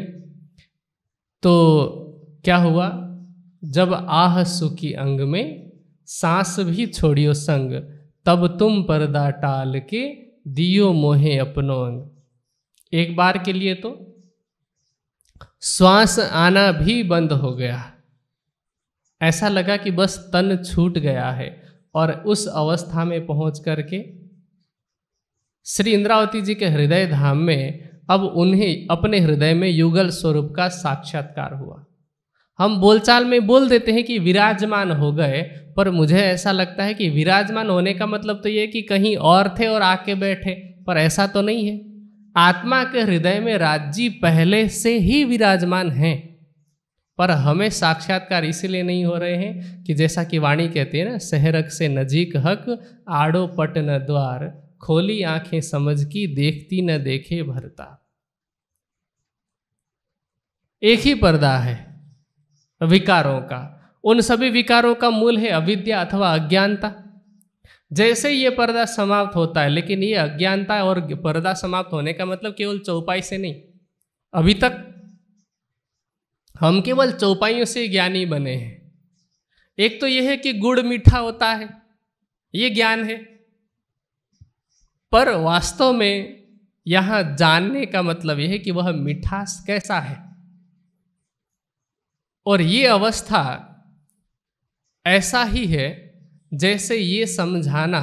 तो क्या हुआ जब आह सुखी अंग में सांस भी छोड़ियो संग तब तुम पर्दा टाल के दियो मोहे अपनो अंग एक बार के लिए तो श्वास आना भी बंद हो गया ऐसा लगा कि बस तन छूट गया है और उस अवस्था में पहुंच करके श्री इंद्रावती जी के हृदय धाम में अब उन्हें अपने हृदय में युगल स्वरूप का साक्षात्कार हुआ हम बोलचाल में बोल देते हैं कि विराजमान हो गए पर मुझे ऐसा लगता है कि विराजमान होने का मतलब तो ये कि कहीं और थे और आके बैठे पर ऐसा तो नहीं है आत्मा के हृदय में राज्य पहले से ही विराजमान हैं पर हमें साक्षात्कार इसीलिए नहीं हो रहे हैं कि जैसा कि वाणी कहती है ना सहरक से नजीक हक आड़ो पट न द्वार खोली आंखें समझ की देखती न देखे भरता एक ही पर्दा है विकारों का उन सभी विकारों का मूल है अविद्या अथवा अज्ञानता जैसे ये पर्दा समाप्त होता है लेकिन ये अज्ञानता और पर्दा समाप्त होने का मतलब केवल चौपाई से नहीं अभी तक हम केवल चौपाइयों से ज्ञानी बने हैं एक तो यह है कि गुड़ मीठा होता है ये ज्ञान है पर वास्तव में यहां जानने का मतलब यह है कि वह मिठास कैसा है और ये अवस्था ऐसा ही है जैसे ये समझाना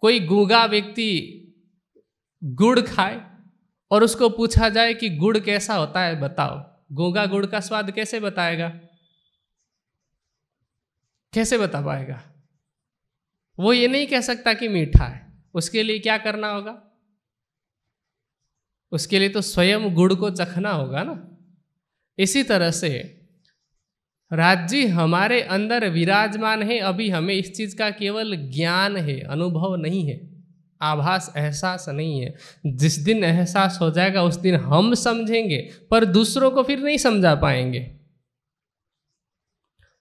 कोई गूंगा व्यक्ति गुड़ खाए और उसको पूछा जाए कि गुड़ कैसा होता है बताओ गूंगा गुड़ का स्वाद कैसे बताएगा कैसे बता पाएगा वो ये नहीं कह सकता कि मीठा है उसके लिए क्या करना होगा उसके लिए तो स्वयं गुड़ को चखना होगा ना इसी तरह से राज्य हमारे अंदर विराजमान है अभी हमें इस चीज़ का केवल ज्ञान है अनुभव नहीं है आभास एहसास नहीं है जिस दिन एहसास हो जाएगा उस दिन हम समझेंगे पर दूसरों को फिर नहीं समझा पाएंगे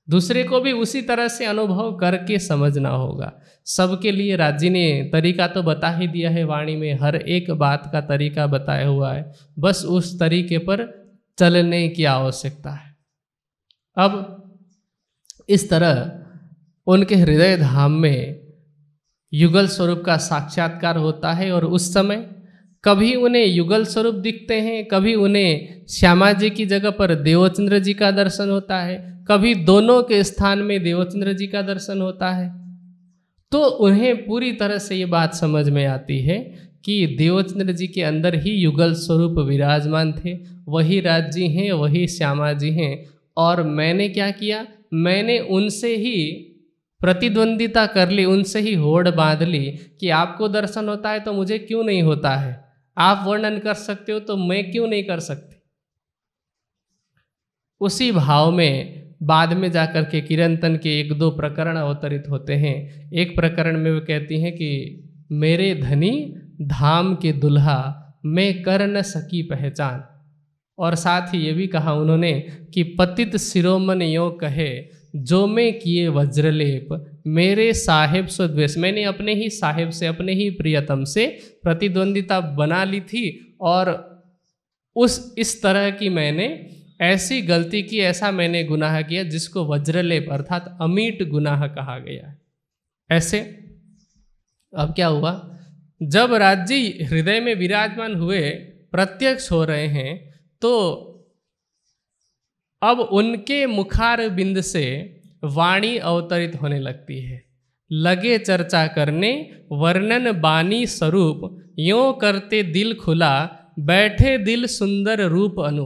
दूसरे को भी उसी तरह से अनुभव करके समझना होगा सबके लिए राज्य ने तरीका तो बता ही दिया है वाणी में हर एक बात का तरीका बताया हुआ है बस उस तरीके पर चलने की आवश्यकता है अब इस तरह उनके हृदय धाम में युगल स्वरूप का साक्षात्कार होता है और उस समय कभी उन्हें युगल स्वरूप दिखते हैं कभी उन्हें श्यामा जी की जगह पर देवचंद्र जी का दर्शन होता है कभी दोनों के स्थान में देवचंद्र जी का दर्शन होता है तो उन्हें पूरी तरह से ये बात समझ में आती है कि देवचंद्र जी के अंदर ही युगल स्वरूप विराजमान थे वही राज जी हैं वही श्यामा जी हैं और मैंने क्या किया मैंने उनसे ही प्रतिद्वंदिता कर ली उनसे ही होड़ बांध ली कि आपको दर्शन होता है तो मुझे क्यों नहीं होता है आप वर्णन कर सकते हो तो मैं क्यों नहीं कर सकती उसी भाव में बाद में जाकर के किरंतन के एक दो प्रकरण अवतरित होते हैं एक प्रकरण में वो कहती हैं कि मेरे धनी धाम के दुल्हा मैं कर न सकी पहचान और साथ ही ये भी कहा उन्होंने कि पतित शिरोमन यो कहे जो मैं किए वज्रलेप मेरे साहेब सो द्वेष मैंने अपने ही साहेब से अपने ही प्रियतम से प्रतिद्वंदिता बना ली थी और उस इस तरह की मैंने ऐसी गलती की ऐसा मैंने गुनाह किया जिसको वज्रलेप अर्थात अमीट गुनाह कहा गया है ऐसे अब क्या हुआ जब राज्य हृदय में विराजमान हुए प्रत्यक्ष हो रहे हैं तो अब उनके मुखार बिंद से वाणी अवतरित होने लगती है लगे चर्चा करने वर्णन बानी स्वरूप यों करते दिल खुला बैठे दिल सुंदर रूप अनु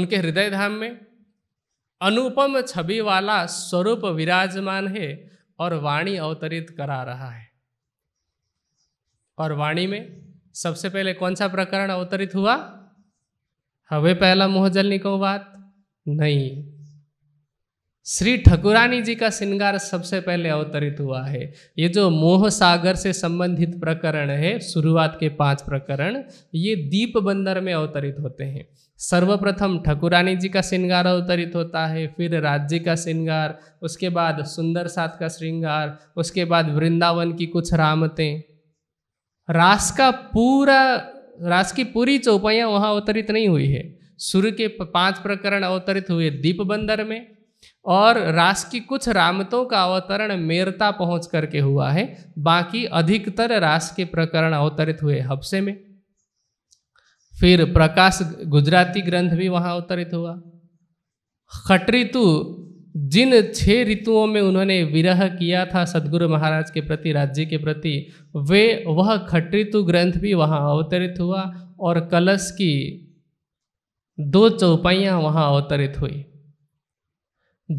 उनके हृदय धाम में अनुपम छवि वाला स्वरूप विराजमान है और वाणी अवतरित करा रहा है और वाणी में सबसे पहले कौन सा प्रकरण अवतरित हुआ हवे पहला मोहजल निको बात नहीं श्री ठकुरानी जी का श्रृंगार सबसे पहले अवतरित हुआ है ये जो मोह सागर से संबंधित प्रकरण है शुरुआत के पांच प्रकरण ये दीप बंदर में अवतरित होते हैं सर्वप्रथम ठकुरानी जी का श्रृंगार अवतरित होता है फिर राज्य का श्रृंगार उसके बाद सुंदर साथ का श्रृंगार उसके बाद वृंदावन की कुछ रामतें रास का पूरा रास की पूरी चौपाइयाँ वहाँ अवतरित नहीं हुई है सूर्य के पांच प्रकरण अवतरित हुए दीप बंदर में और रास की कुछ रामतों का अवतरण मेरता पहुंच करके हुआ है बाकी अधिकतर रास के प्रकरण अवतरित हुए हफ्से में फिर प्रकाश गुजराती ग्रंथ भी वहाँ अवतरित हुआ खटरी तु जिन छह ऋतुओं में उन्होंने विरह किया था सदगुरु महाराज के प्रति राज्य के प्रति वे वह खट ऋतु ग्रंथ भी वहाँ अवतरित हुआ और कलश की दो चौपाइयाँ वहाँ अवतरित हुई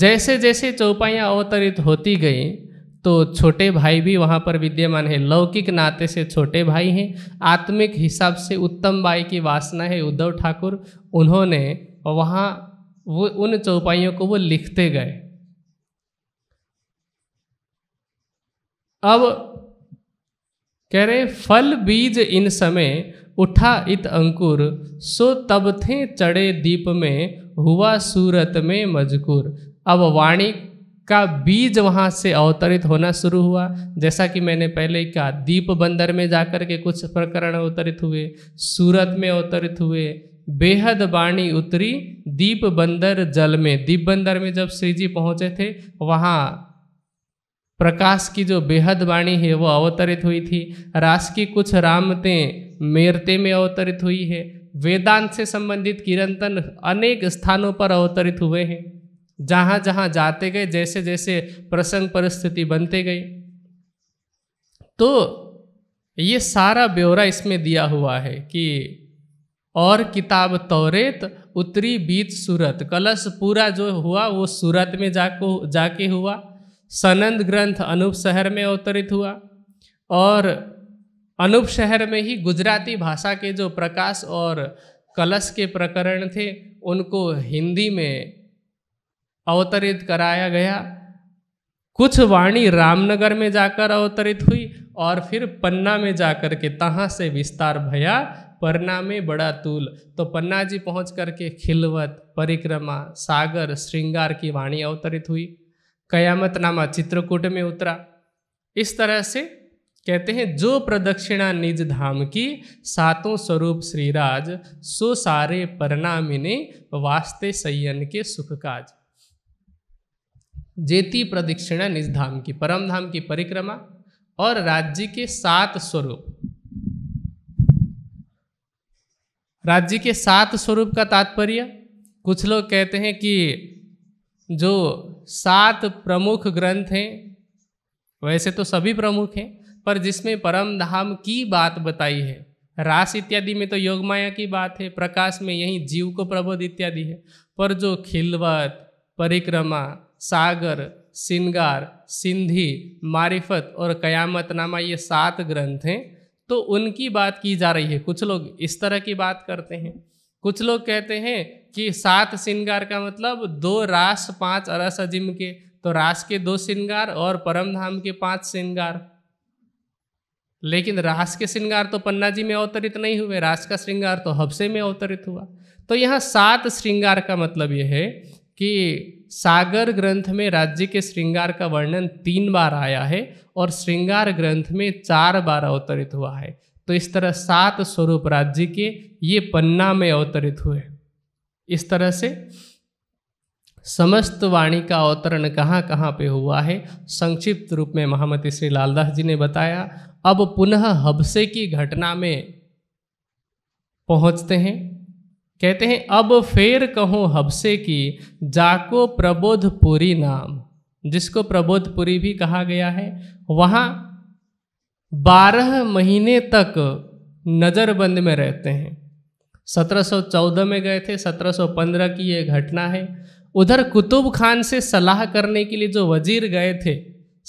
जैसे जैसे चौपाइयाँ अवतरित होती गईं तो छोटे भाई भी वहाँ पर विद्यमान है लौकिक नाते से छोटे भाई हैं आत्मिक हिसाब से उत्तम बाई की वासना है उद्धव ठाकुर उन्होंने वहाँ वो उन चौपाइयों को वो लिखते गए अब कह रहे फल बीज इन समय उठा इत अंकुर सो तब थे चढ़े दीप में हुआ सूरत में मजकूर अब वाणी का बीज वहाँ से अवतरित होना शुरू हुआ जैसा कि मैंने पहले कहा दीप बंदर में जाकर के कुछ प्रकरण अवतरित हुए सूरत में अवतरित हुए बेहद बाणी उतरी दीप बंदर जल में दीप बंदर में जब श्री जी पहुँचे थे वहाँ प्रकाश की जो बेहद वाणी है वो अवतरित हुई थी रास की कुछ रामतें मेरते में अवतरित हुई है वेदांत से संबंधित किरंतन अनेक स्थानों पर अवतरित हुए हैं जहाँ जहाँ जाते गए जैसे जैसे प्रसंग परिस्थिति बनते गई तो ये सारा ब्यौरा इसमें दिया हुआ है कि और किताब तौरेत उत्तरी बीत सूरत कलश पूरा जो हुआ वो सूरत में जाको जाके हुआ सनंद ग्रंथ अनूप शहर में अवतरित हुआ और अनूप शहर में ही गुजराती भाषा के जो प्रकाश और कलश के प्रकरण थे उनको हिंदी में अवतरित कराया गया कुछ वाणी रामनगर में जाकर अवतरित हुई और फिर पन्ना में जाकर के तहाँ से विस्तार भया परना में बड़ा तूल तो पन्ना जी पहुँच करके खिलवत परिक्रमा सागर श्रृंगार की वाणी अवतरित हुई कयामत नामा चित्रकूट में उतरा इस तरह से कहते हैं जो प्रदक्षिणा निज धाम की सातों स्वरूप श्रीराज सो सारे परनामिने वास्ते सयन के सुख काज जेती प्रदक्षिणा निज धाम की परम धाम की परिक्रमा और राज्य के सात स्वरूप राज्य के सात स्वरूप का तात्पर्य कुछ लोग कहते हैं कि जो सात प्रमुख ग्रंथ हैं वैसे तो सभी प्रमुख हैं पर जिसमें परम धाम की बात बताई है रास इत्यादि में तो योग माया की बात है प्रकाश में यही जीव को प्रबोध इत्यादि है पर जो खिलवत परिक्रमा सागर सिंगार सिंधी मारिफत और कयामत नामा ये सात ग्रंथ हैं तो उनकी बात की जा रही है कुछ लोग इस तरह की बात करते हैं कुछ लोग कहते हैं कि सात श्रृंगार का मतलब दो रास पांच अरस अजिम के तो रास के दो श्रृंगार और परम धाम के पांच श्रृंगार लेकिन रास के श्रृंगार तो पन्ना जी में अवतरित नहीं हुए रास का श्रृंगार तो हबसे में अवतरित हुआ तो यहाँ सात श्रृंगार का मतलब यह है कि सागर ग्रंथ में राज्य के श्रृंगार का वर्णन तीन बार आया है और श्रृंगार ग्रंथ में चार बार अवतरित हुआ है तो इस तरह सात स्वरूप राज्य के ये पन्ना में अवतरित हुए इस तरह से समस्त वाणी का अवतरण कहाँ कहाँ पे हुआ है संक्षिप्त रूप में महामती श्री लालदास जी ने बताया अब पुनः हबसे की घटना में पहुँचते हैं कहते हैं अब फेर कहो हबसे की जाको प्रबोधपुरी नाम जिसको प्रबोधपुरी भी कहा गया है वहाँ बारह महीने तक नज़रबंद में रहते हैं 1714 में गए थे 1715 की ये घटना है उधर कुतुब खान से सलाह करने के लिए जो वजीर गए थे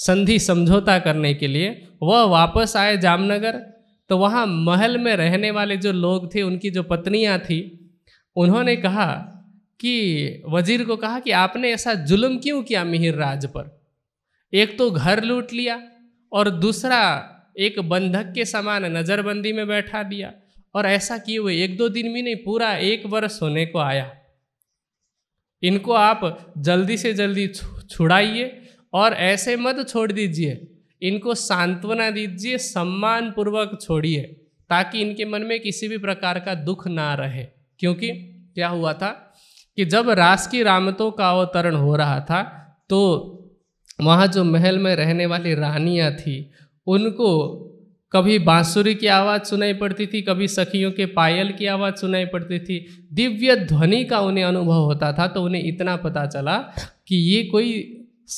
संधि समझौता करने के लिए वह वापस आए जामनगर तो वहाँ महल में रहने वाले जो लोग थे उनकी जो पत्नियाँ थी उन्होंने कहा कि वजीर को कहा कि आपने ऐसा जुल्म क्यों किया मिहिर राज पर एक तो घर लूट लिया और दूसरा एक बंधक के समान नज़रबंदी में बैठा दिया और ऐसा किए हुए एक दो दिन भी नहीं पूरा एक वर्ष होने को आया इनको आप जल्दी से जल्दी छुड़ाइए और ऐसे मत छोड़ दीजिए इनको सांत्वना दीजिए सम्मानपूर्वक छोड़िए ताकि इनके मन में किसी भी प्रकार का दुख ना रहे क्योंकि क्या हुआ था कि जब रास की रामतों का अवतरण हो रहा था तो वहाँ जो महल में रहने वाली रानियाँ थी उनको कभी बांसुरी की आवाज़ सुनाई पड़ती थी कभी सखियों के पायल की आवाज़ सुनाई पड़ती थी दिव्य ध्वनि का उन्हें अनुभव होता था तो उन्हें इतना पता चला कि ये कोई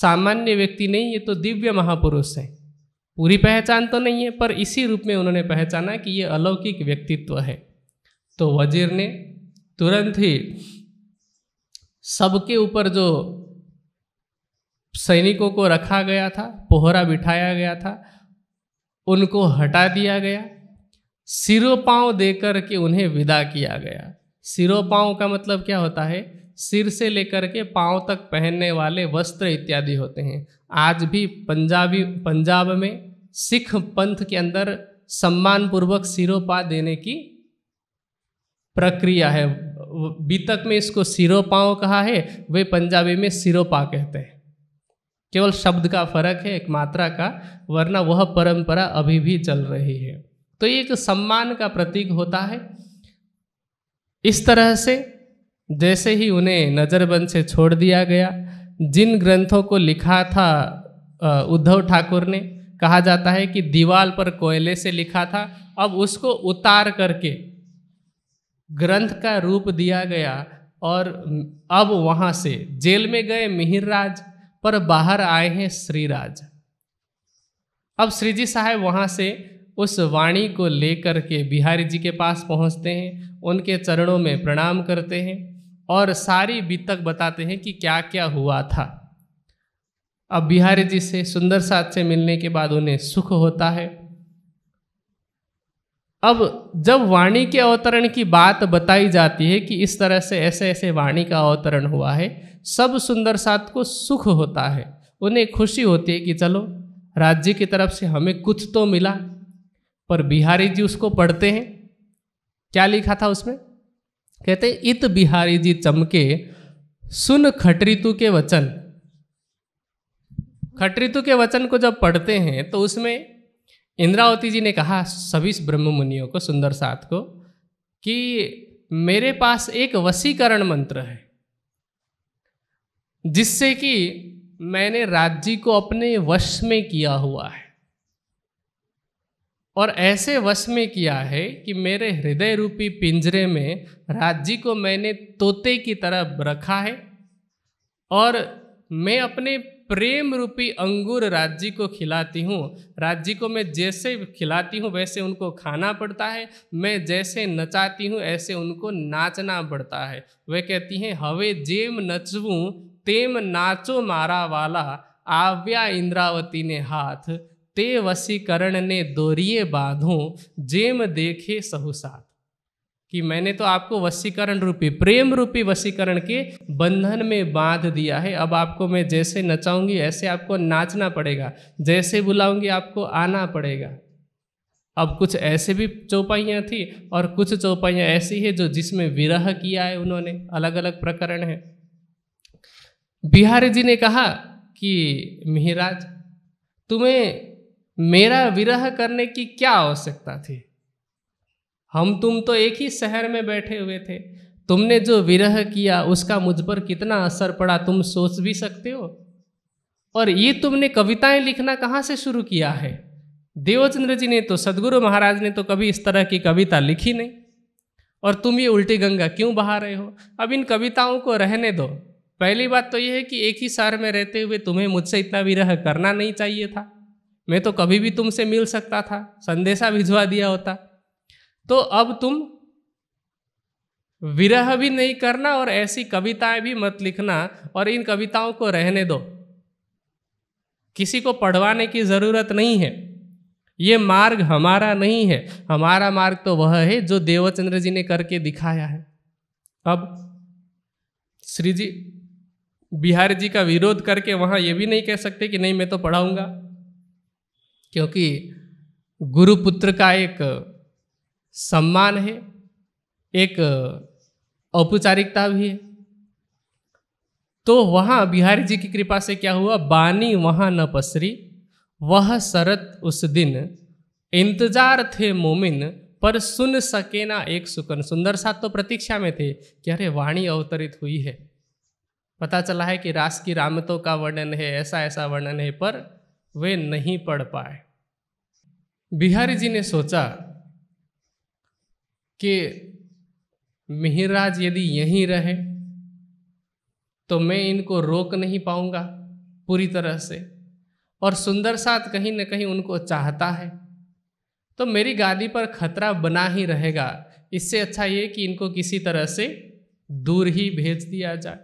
सामान्य व्यक्ति नहीं ये तो दिव्य महापुरुष है पूरी पहचान तो नहीं है पर इसी रूप में उन्होंने पहचाना कि ये अलौकिक व्यक्तित्व है तो वजीर ने तुरंत ही सबके ऊपर जो सैनिकों को रखा गया था पोहरा बिठाया गया था उनको हटा दिया गया सिरो पाँव देकर के उन्हें विदा किया गया सिरो पाँव का मतलब क्या होता है सिर से लेकर के पाँव तक पहनने वाले वस्त्र इत्यादि होते हैं आज भी पंजाबी पंजाब में सिख पंथ के अंदर सम्मानपूर्वक सिरोपा देने की प्रक्रिया है बीतक में इसको सिरोपाओ कहा है वे पंजाबी में सिरोपा कहते हैं केवल शब्द का फर्क है एक मात्रा का वरना वह परंपरा अभी भी चल रही है तो ये एक सम्मान का प्रतीक होता है इस तरह से जैसे ही उन्हें नज़रबंद से छोड़ दिया गया जिन ग्रंथों को लिखा था उद्धव ठाकुर ने कहा जाता है कि दीवार पर कोयले से लिखा था अब उसको उतार करके ग्रंथ का रूप दिया गया और अब वहाँ से जेल में गए मिहिरराज पर बाहर आए हैं श्रीराज अब श्रीजी साहब वहाँ से उस वाणी को लेकर के बिहारी जी के पास पहुँचते हैं उनके चरणों में प्रणाम करते हैं और सारी बीतक बताते हैं कि क्या क्या हुआ था अब बिहारी जी से सुंदर साथ से मिलने के बाद उन्हें सुख होता है अब जब वाणी के अवतरण की बात बताई जाती है कि इस तरह से ऐसे ऐसे वाणी का अवतरण हुआ है सब सुंदर साथ को सुख होता है उन्हें खुशी होती है कि चलो राज्य की तरफ से हमें कुछ तो मिला पर बिहारी जी उसको पढ़ते हैं क्या लिखा था उसमें कहते इत बिहारी जी चमके सुन खटरितु के वचन खटरितु के वचन को जब पढ़ते हैं तो उसमें इंद्रावती जी ने कहा सभी ब्रह्म मुनियों को सुंदर साथ को कि मेरे पास एक वसीकरण मंत्र है जिससे कि मैंने राज्य को अपने वश में किया हुआ है और ऐसे वश में किया है कि मेरे हृदय रूपी पिंजरे में राज्य को मैंने तोते की तरह रखा है और मैं अपने प्रेम रूपी अंगूर राज्य को खिलाती हूँ राज्य को मैं जैसे खिलाती हूँ वैसे उनको खाना पड़ता है मैं जैसे नचाती हूँ ऐसे उनको नाचना पड़ता है वह कहती हैं हवे जेम नचवूँ तेम नाचो मारा वाला आव्या इंद्रावती ने हाथ ते वसीकरण ने दोरिए बाँधों जेम देखे सहुसात कि मैंने तो आपको वशीकरण रूपी प्रेम रूपी वशीकरण के बंधन में बांध दिया है अब आपको मैं जैसे नचाऊंगी ऐसे आपको नाचना पड़ेगा जैसे बुलाऊंगी आपको आना पड़ेगा अब कुछ ऐसे भी चौपाइयाँ थी और कुछ चौपाइयाँ ऐसी है जो जिसमें विरह किया है उन्होंने अलग अलग प्रकरण है बिहारी जी ने कहा कि मिहिराज तुम्हें मेरा विरह करने की क्या आवश्यकता थी हम तुम तो एक ही शहर में बैठे हुए थे तुमने जो विरह किया उसका मुझ पर कितना असर पड़ा तुम सोच भी सकते हो और ये तुमने कविताएं लिखना कहाँ से शुरू किया है देवचंद्र जी ने तो सदगुरु महाराज ने तो कभी इस तरह की कविता लिखी नहीं और तुम ये उल्टी गंगा क्यों बहा रहे हो अब इन कविताओं को रहने दो पहली बात तो ये है कि एक ही शहर में रहते हुए तुम्हें मुझसे इतना विरह करना नहीं चाहिए था मैं तो कभी भी तुमसे मिल सकता था संदेशा भिजवा दिया होता तो अब तुम विरह भी नहीं करना और ऐसी कविताएं भी मत लिखना और इन कविताओं को रहने दो किसी को पढ़वाने की ज़रूरत नहीं है ये मार्ग हमारा नहीं है हमारा मार्ग तो वह है जो देवचंद्र जी ने करके दिखाया है अब श्री जी बिहार जी का विरोध करके वहां ये भी नहीं कह सकते कि नहीं मैं तो पढ़ाऊंगा क्योंकि गुरुपुत्र का एक सम्मान है एक औपचारिकता भी है तो वहाँ बिहारी जी की कृपा से क्या हुआ बानी वहाँ न पसरी वह शरत उस दिन इंतजार थे मोमिन पर सुन सके ना एक सुकन सुंदर साथ तो प्रतीक्षा में थे कि अरे वाणी अवतरित हुई है पता चला है कि रास की रामतों का वर्णन है ऐसा ऐसा वर्णन है पर वे नहीं पढ़ पाए बिहारी जी ने सोचा कि मिहिराज यदि यहीं रहे तो मैं इनको रोक नहीं पाऊंगा पूरी तरह से और सुंदर साथ कहीं ना कहीं उनको चाहता है तो मेरी गादी पर खतरा बना ही रहेगा इससे अच्छा ये कि इनको किसी तरह से दूर ही भेज दिया जाए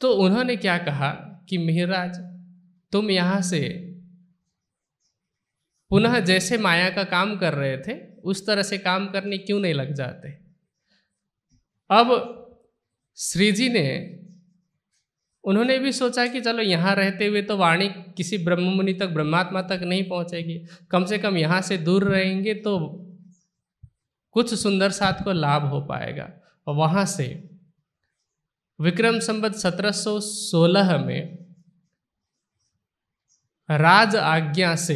तो उन्होंने क्या कहा कि मिहिराज तुम यहाँ से पुनः जैसे माया का काम कर रहे थे उस तरह से काम करने क्यों नहीं लग जाते अब श्री जी ने उन्होंने भी सोचा कि चलो यहाँ रहते हुए तो वाणी किसी ब्रह्म मुनि तक ब्रह्मात्मा तक नहीं पहुँचेगी कम से कम यहाँ से दूर रहेंगे तो कुछ सुंदर साथ को लाभ हो पाएगा और वहाँ से विक्रम संबत 1716 में राज आज्ञा से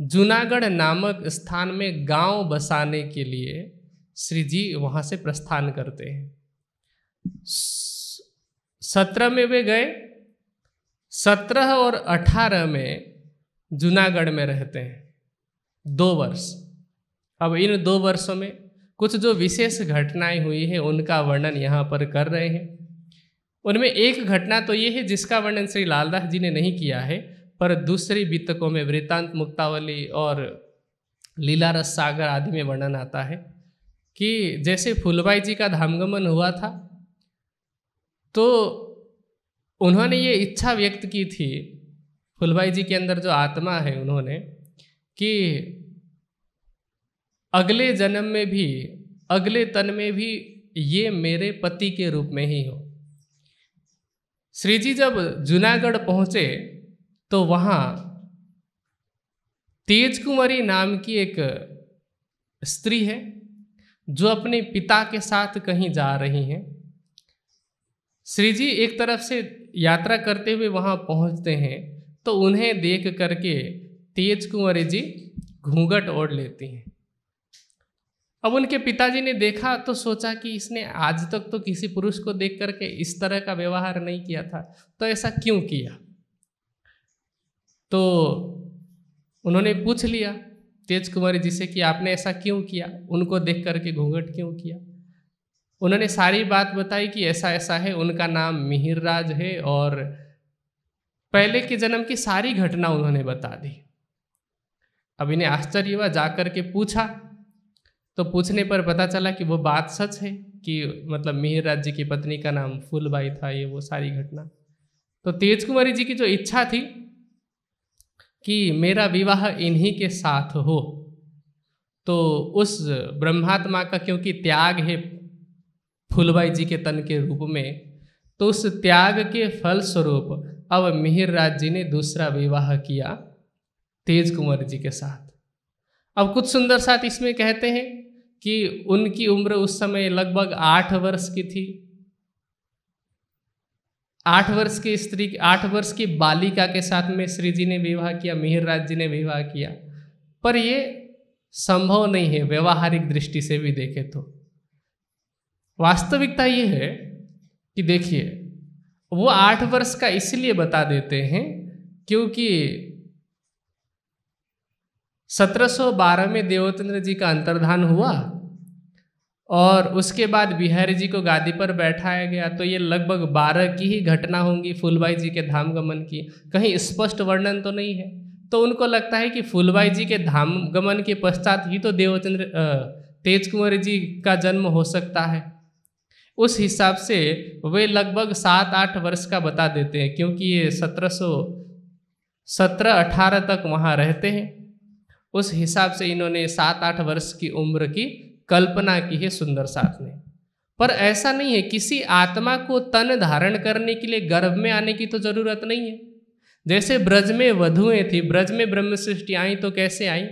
जूनागढ़ नामक स्थान में गांव बसाने के लिए श्री जी वहाँ से प्रस्थान करते हैं सत्रह में वे गए सत्रह और अठारह में जूनागढ़ में रहते हैं दो वर्ष अब इन दो वर्षों में कुछ जो विशेष घटनाएं हुई हैं उनका वर्णन यहाँ पर कर रहे हैं उनमें एक घटना तो ये है जिसका वर्णन श्री लालदास जी ने नहीं किया है पर दूसरी बीतकों में वृतांत मुक्तावली और लीलारस सागर आदि में वर्णन आता है कि जैसे फुलबाई जी का धामगमन हुआ था तो उन्होंने ये इच्छा व्यक्त की थी फुलबाई जी के अंदर जो आत्मा है उन्होंने कि अगले जन्म में भी अगले तन में भी ये मेरे पति के रूप में ही हो श्री जी जब जूनागढ़ पहुँचे तो वहाँ तेज कुमारी नाम की एक स्त्री है जो अपने पिता के साथ कहीं जा रही हैं श्री जी एक तरफ से यात्रा करते हुए वहाँ पहुँचते हैं तो उन्हें देख करके तेज कुंवरी जी घूंघट ओढ़ लेती हैं अब उनके पिताजी ने देखा तो सोचा कि इसने आज तक तो किसी पुरुष को देख करके इस तरह का व्यवहार नहीं किया था तो ऐसा क्यों किया तो उन्होंने पूछ लिया तेज कुमारी जी से कि आपने ऐसा क्यों किया उनको देख करके घूंघट क्यों किया उन्होंने सारी बात बताई कि ऐसा ऐसा है उनका नाम मिहिर राज है और पहले के जन्म की सारी घटना उन्होंने बता दी अब इन्हें आश्चर्य हुआ जा के पूछा तो पूछने पर पता चला कि वो बात सच है कि मतलब मिहिर राज जी की पत्नी का नाम फूलबाई था ये वो सारी घटना तो तेज कुमारी जी की जो इच्छा थी कि मेरा विवाह इन्हीं के साथ हो तो उस ब्रह्मात्मा का क्योंकि त्याग है फुलबाई जी के तन के रूप में तो उस त्याग के फल स्वरूप अब मिहिर राज जी ने दूसरा विवाह किया तेज कुंवर जी के साथ अब कुछ सुंदर साथ इसमें कहते हैं कि उनकी उम्र उस समय लगभग आठ वर्ष की थी आठ वर्ष की स्त्री आठ वर्ष की बालिका के साथ में श्री जी ने विवाह किया मिहिर राज जी ने विवाह किया पर ये संभव नहीं है व्यवहारिक दृष्टि से भी देखे तो वास्तविकता ये है कि देखिए वो आठ वर्ष का इसलिए बता देते हैं क्योंकि 1712 में देवतेंद्र जी का अंतर्धान हुआ और उसके बाद बिहारी जी को गादी पर बैठाया गया तो ये लगभग बारह की ही घटना होंगी फूलबाई जी के धाम गमन की कहीं स्पष्ट वर्णन तो नहीं है तो उनको लगता है कि फूलबाई जी के धाम गमन के पश्चात ही तो देवचंद्र तेज कुंवर जी का जन्म हो सकता है उस हिसाब से वे लगभग सात आठ वर्ष का बता देते हैं क्योंकि ये सत्रह सौ सत्रह अठारह तक वहाँ रहते हैं उस हिसाब से इन्होंने सात आठ वर्ष की उम्र की कल्पना की है सुंदर साथ ने पर ऐसा नहीं है किसी आत्मा को तन धारण करने के लिए गर्भ में आने की तो जरूरत नहीं है जैसे ब्रज में वधुएं थी ब्रज में ब्रह्म सृष्टि आई तो कैसे आई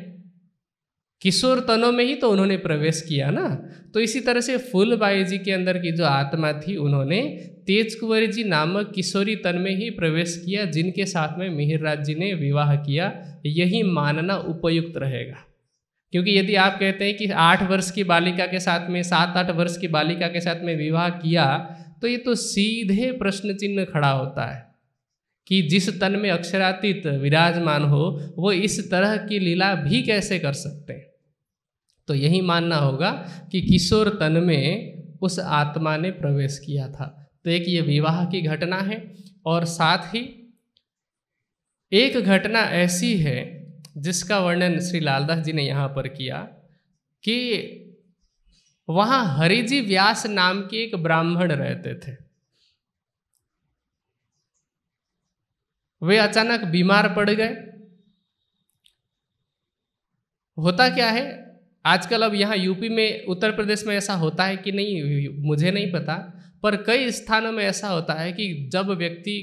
किशोर तनों में ही तो उन्होंने प्रवेश किया ना तो इसी तरह से फूल बाई जी के अंदर की जो आत्मा थी उन्होंने तेज कुंवरी जी नामक किशोरी तन में ही प्रवेश किया जिनके साथ में मिहिर राज जी ने विवाह किया यही मानना उपयुक्त रहेगा क्योंकि यदि आप कहते हैं कि आठ वर्ष की बालिका के साथ में सात आठ वर्ष की बालिका के साथ में विवाह किया तो ये तो सीधे प्रश्न चिन्ह खड़ा होता है कि जिस तन में अक्षरातीत विराजमान हो वो इस तरह की लीला भी कैसे कर सकते हैं तो यही मानना होगा कि किशोर तन में उस आत्मा ने प्रवेश किया था तो एक ये विवाह की घटना है और साथ ही एक घटना ऐसी है जिसका वर्णन श्री लालदास जी ने यहाँ पर किया कि वहाँ हरिजी व्यास नाम के एक ब्राह्मण रहते थे वे अचानक बीमार पड़ गए होता क्या है आजकल अब यहाँ यूपी में उत्तर प्रदेश में ऐसा होता है कि नहीं मुझे नहीं पता पर कई स्थानों में ऐसा होता है कि जब व्यक्ति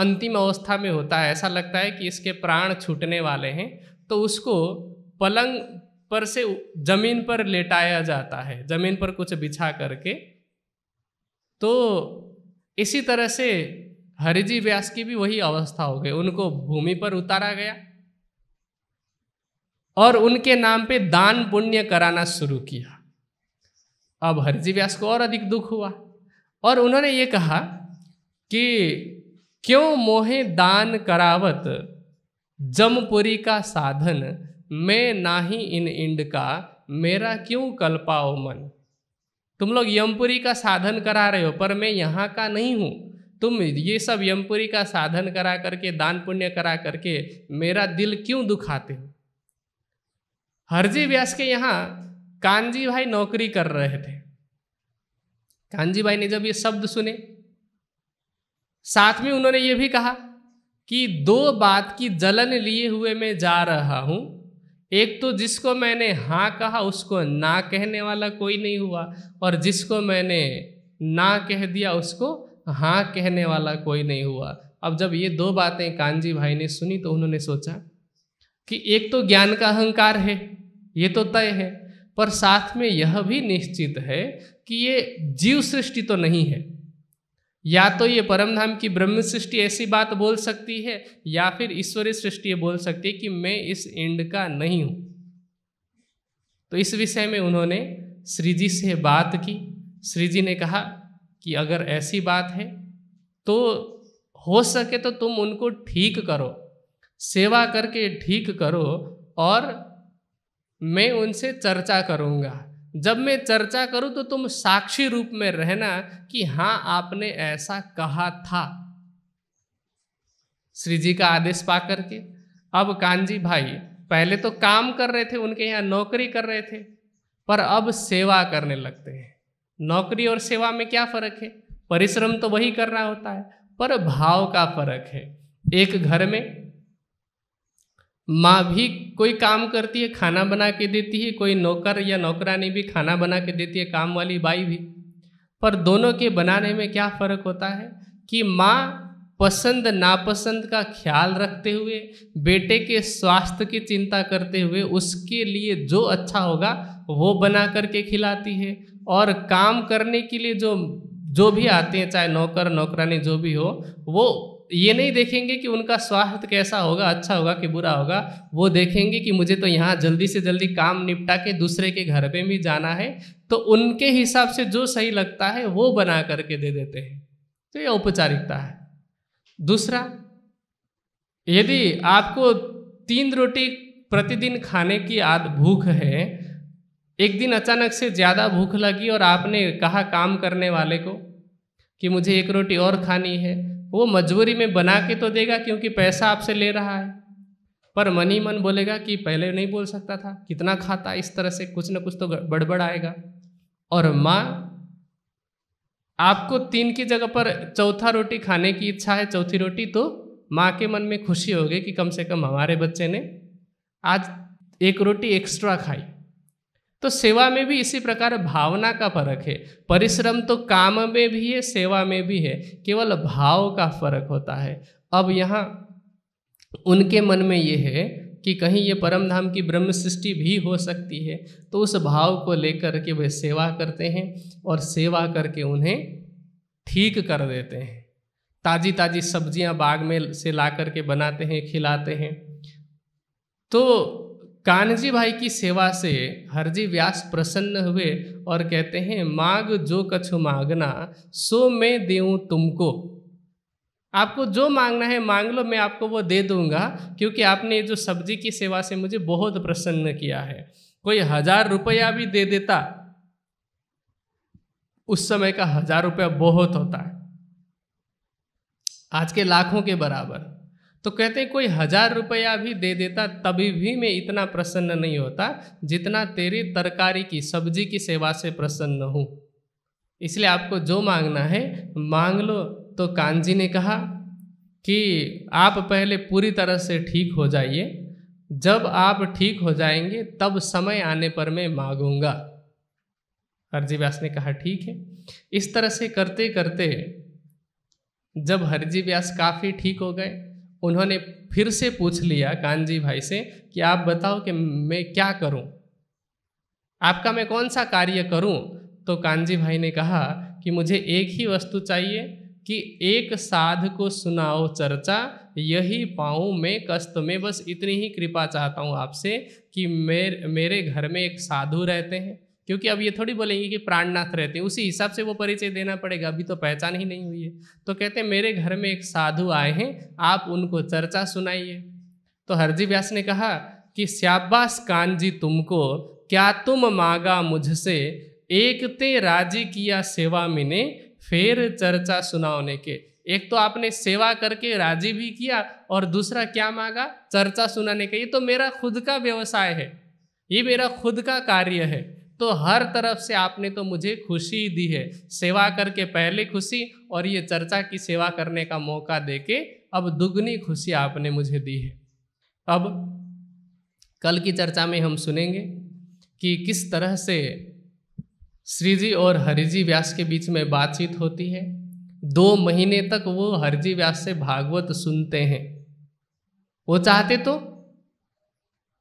अंतिम अवस्था में होता है ऐसा लगता है कि इसके प्राण छूटने वाले हैं तो उसको पलंग पर से जमीन पर लेटाया जाता है जमीन पर कुछ बिछा करके तो इसी तरह से हरिजी व्यास की भी वही अवस्था हो गई उनको भूमि पर उतारा गया और उनके नाम पे दान पुण्य कराना शुरू किया अब हरिजी व्यास को और अधिक दुख हुआ और उन्होंने ये कहा कि क्यों मोहे दान करावत जमपुरी का साधन मैं ना ही इन इंड का मेरा क्यों कल्पाओ मन तुम लोग यमपुरी का साधन करा रहे हो पर मैं यहाँ का नहीं हूँ तुम ये सब यमपुरी का साधन करा करके दान पुण्य करा करके मेरा दिल क्यों दुखाते हो हरजी व्यास के यहाँ कांजी भाई नौकरी कर रहे थे कांजी भाई ने जब ये शब्द सुने साथ में उन्होंने ये भी कहा कि दो बात की जलन लिए हुए मैं जा रहा हूँ एक तो जिसको मैंने हाँ कहा उसको ना कहने वाला कोई नहीं हुआ और जिसको मैंने ना कह दिया उसको हाँ कहने वाला कोई नहीं हुआ अब जब ये दो बातें कांजी भाई ने सुनी तो उन्होंने सोचा कि एक तो ज्ञान का अहंकार है ये तो तय है पर साथ में यह भी निश्चित है कि ये जीव सृष्टि तो नहीं है या तो ये परमधाम की ब्रह्म सृष्टि ऐसी बात बोल सकती है या फिर ईश्वरीय सृष्टि बोल सकती है कि मैं इस एंड का नहीं हूँ तो इस विषय में उन्होंने श्रीजी से बात की श्रीजी ने कहा कि अगर ऐसी बात है तो हो सके तो तुम उनको ठीक करो सेवा करके ठीक करो और मैं उनसे चर्चा करूँगा जब मैं चर्चा करूं तो तुम साक्षी रूप में रहना कि हाँ आपने ऐसा कहा था श्री जी का आदेश पा करके अब कांजी भाई पहले तो काम कर रहे थे उनके यहाँ नौकरी कर रहे थे पर अब सेवा करने लगते हैं नौकरी और सेवा में क्या फर्क है परिश्रम तो वही करना होता है पर भाव का फर्क है एक घर में माँ भी कोई काम करती है खाना बना के देती है कोई नौकर या नौकरानी भी खाना बना के देती है काम वाली बाई भी पर दोनों के बनाने में क्या फ़र्क होता है कि माँ पसंद नापसंद का ख्याल रखते हुए बेटे के स्वास्थ्य की चिंता करते हुए उसके लिए जो अच्छा होगा वो बना करके खिलाती है और काम करने के लिए जो जो भी आते हैं चाहे नौकर नौकरानी जो भी हो वो ये नहीं देखेंगे कि उनका स्वास्थ्य कैसा होगा अच्छा होगा कि बुरा होगा वो देखेंगे कि मुझे तो यहाँ जल्दी से जल्दी काम निपटा के दूसरे के घर पे भी जाना है तो उनके हिसाब से जो सही लगता है वो बना करके दे देते हैं तो ये औपचारिकता है दूसरा यदि आपको तीन रोटी प्रतिदिन खाने की आद भूख है एक दिन अचानक से ज़्यादा भूख लगी और आपने कहा काम करने वाले को कि मुझे एक रोटी और खानी है वो मजबूरी में बना के तो देगा क्योंकि पैसा आपसे ले रहा है पर मन ही मन बोलेगा कि पहले नहीं बोल सकता था कितना खाता इस तरह से कुछ ना कुछ तो बड़बड़ आएगा और माँ आपको तीन की जगह पर चौथा रोटी खाने की इच्छा है चौथी रोटी तो माँ के मन में खुशी होगी कि कम से कम हमारे बच्चे ने आज एक रोटी एक्स्ट्रा खाई तो सेवा में भी इसी प्रकार भावना का फर्क है परिश्रम तो काम में भी है सेवा में भी है केवल भाव का फर्क होता है अब यहाँ उनके मन में ये है कि कहीं ये परम धाम की ब्रह्म सृष्टि भी हो सकती है तो उस भाव को लेकर के वे सेवा करते हैं और सेवा करके उन्हें ठीक कर देते हैं ताज़ी ताज़ी सब्जियां बाग में से ला करके बनाते हैं खिलाते हैं तो कानजी भाई की सेवा से हरजी व्यास प्रसन्न हुए और कहते हैं मांग जो कछु मांगना सो मैं देऊँ तुमको आपको जो मांगना है मांग लो मैं आपको वो दे दूंगा क्योंकि आपने जो सब्जी की सेवा से मुझे बहुत प्रसन्न किया है कोई हजार रुपया भी दे देता उस समय का हजार रुपया बहुत होता है आज के लाखों के बराबर तो कहते हैं कोई हजार रुपया भी दे देता तभी भी मैं इतना प्रसन्न नहीं होता जितना तेरी तरकारी की सब्जी की सेवा से प्रसन्न हूँ इसलिए आपको जो मांगना है मांग लो तो कांजी ने कहा कि आप पहले पूरी तरह से ठीक हो जाइए जब आप ठीक हो जाएंगे तब समय आने पर मैं मांगूंगा व्यास ने कहा ठीक है इस तरह से करते करते जब हरजी व्यास काफ़ी ठीक हो गए उन्होंने फिर से पूछ लिया कानजी भाई से कि आप बताओ कि मैं क्या करूं आपका मैं कौन सा कार्य करूं तो कानजी भाई ने कहा कि मुझे एक ही वस्तु चाहिए कि एक साध को सुनाओ चर्चा यही पाऊँ मैं कष्ट में बस इतनी ही कृपा चाहता हूँ आपसे कि मेरे मेरे घर में एक साधु रहते हैं क्योंकि अब ये थोड़ी बोलेंगे कि प्राणनाथ रहते हैं उसी हिसाब से वो परिचय देना पड़ेगा अभी तो पहचान ही नहीं हुई है तो कहते हैं मेरे घर में एक साधु आए हैं आप उनको चर्चा सुनाइए तो हरजी व्यास ने कहा कि श्याबास जी तुमको क्या तुम मांगा मुझसे एक ते राजी किया सेवा मिने फिर चर्चा सुनाने के एक तो आपने सेवा करके राजी भी किया और दूसरा क्या मांगा चर्चा सुनाने का ये तो मेरा खुद का व्यवसाय है ये मेरा खुद का कार्य है तो हर तरफ से आपने तो मुझे खुशी दी है सेवा करके पहले खुशी और ये चर्चा की सेवा करने का मौका देके अब दुगनी खुशी आपने मुझे दी है अब कल की चर्चा में हम सुनेंगे कि किस तरह से श्रीजी और हरिजी व्यास के बीच में बातचीत होती है दो महीने तक वो हरिजी व्यास से भागवत सुनते हैं वो चाहते तो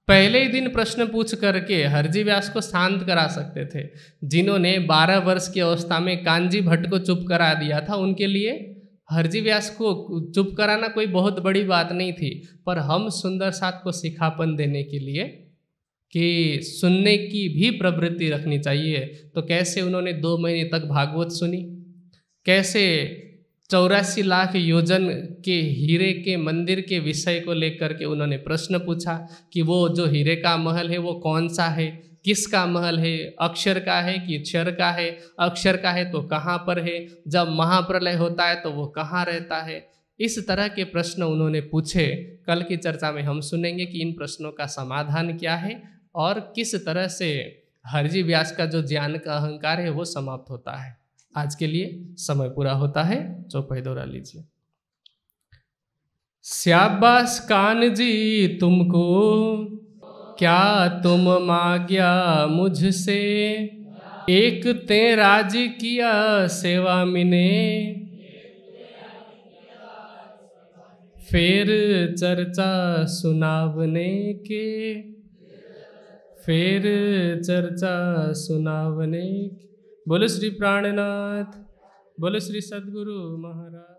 पहले ही दिन प्रश्न पूछ करके हरजी व्यास को शांत करा सकते थे जिन्होंने 12 वर्ष की अवस्था में कांजी भट्ट को चुप करा दिया था उनके लिए हरजी व्यास को चुप कराना कोई बहुत बड़ी बात नहीं थी पर हम सुंदर साथ को सिखापन देने के लिए कि सुनने की भी प्रवृत्ति रखनी चाहिए तो कैसे उन्होंने दो महीने तक भागवत सुनी कैसे चौरासी लाख योजन के हीरे के मंदिर के विषय को लेकर के उन्होंने प्रश्न पूछा कि वो जो हीरे का महल है वो कौन सा है किसका महल है अक्षर का है कि क्षर का है अक्षर का है तो कहाँ पर है जब महाप्रलय होता है तो वो कहाँ रहता है इस तरह के प्रश्न उन्होंने पूछे कल की चर्चा में हम सुनेंगे कि इन प्रश्नों का समाधान क्या है और किस तरह से हरजी व्यास का जो ज्ञान का अहंकार है वो समाप्त होता है आज के लिए समय पूरा होता है चौपाई दोहरा लीजिए श्याबास कान जी तुमको क्या तुम मांग्या मुझसे एक ते राज किया सेवा मिने फिर चर्चा सुनावने के फिर चर्चा सुनावने के बोलो श्री प्राणनाथ बोलो श्री सदगुरु महाराज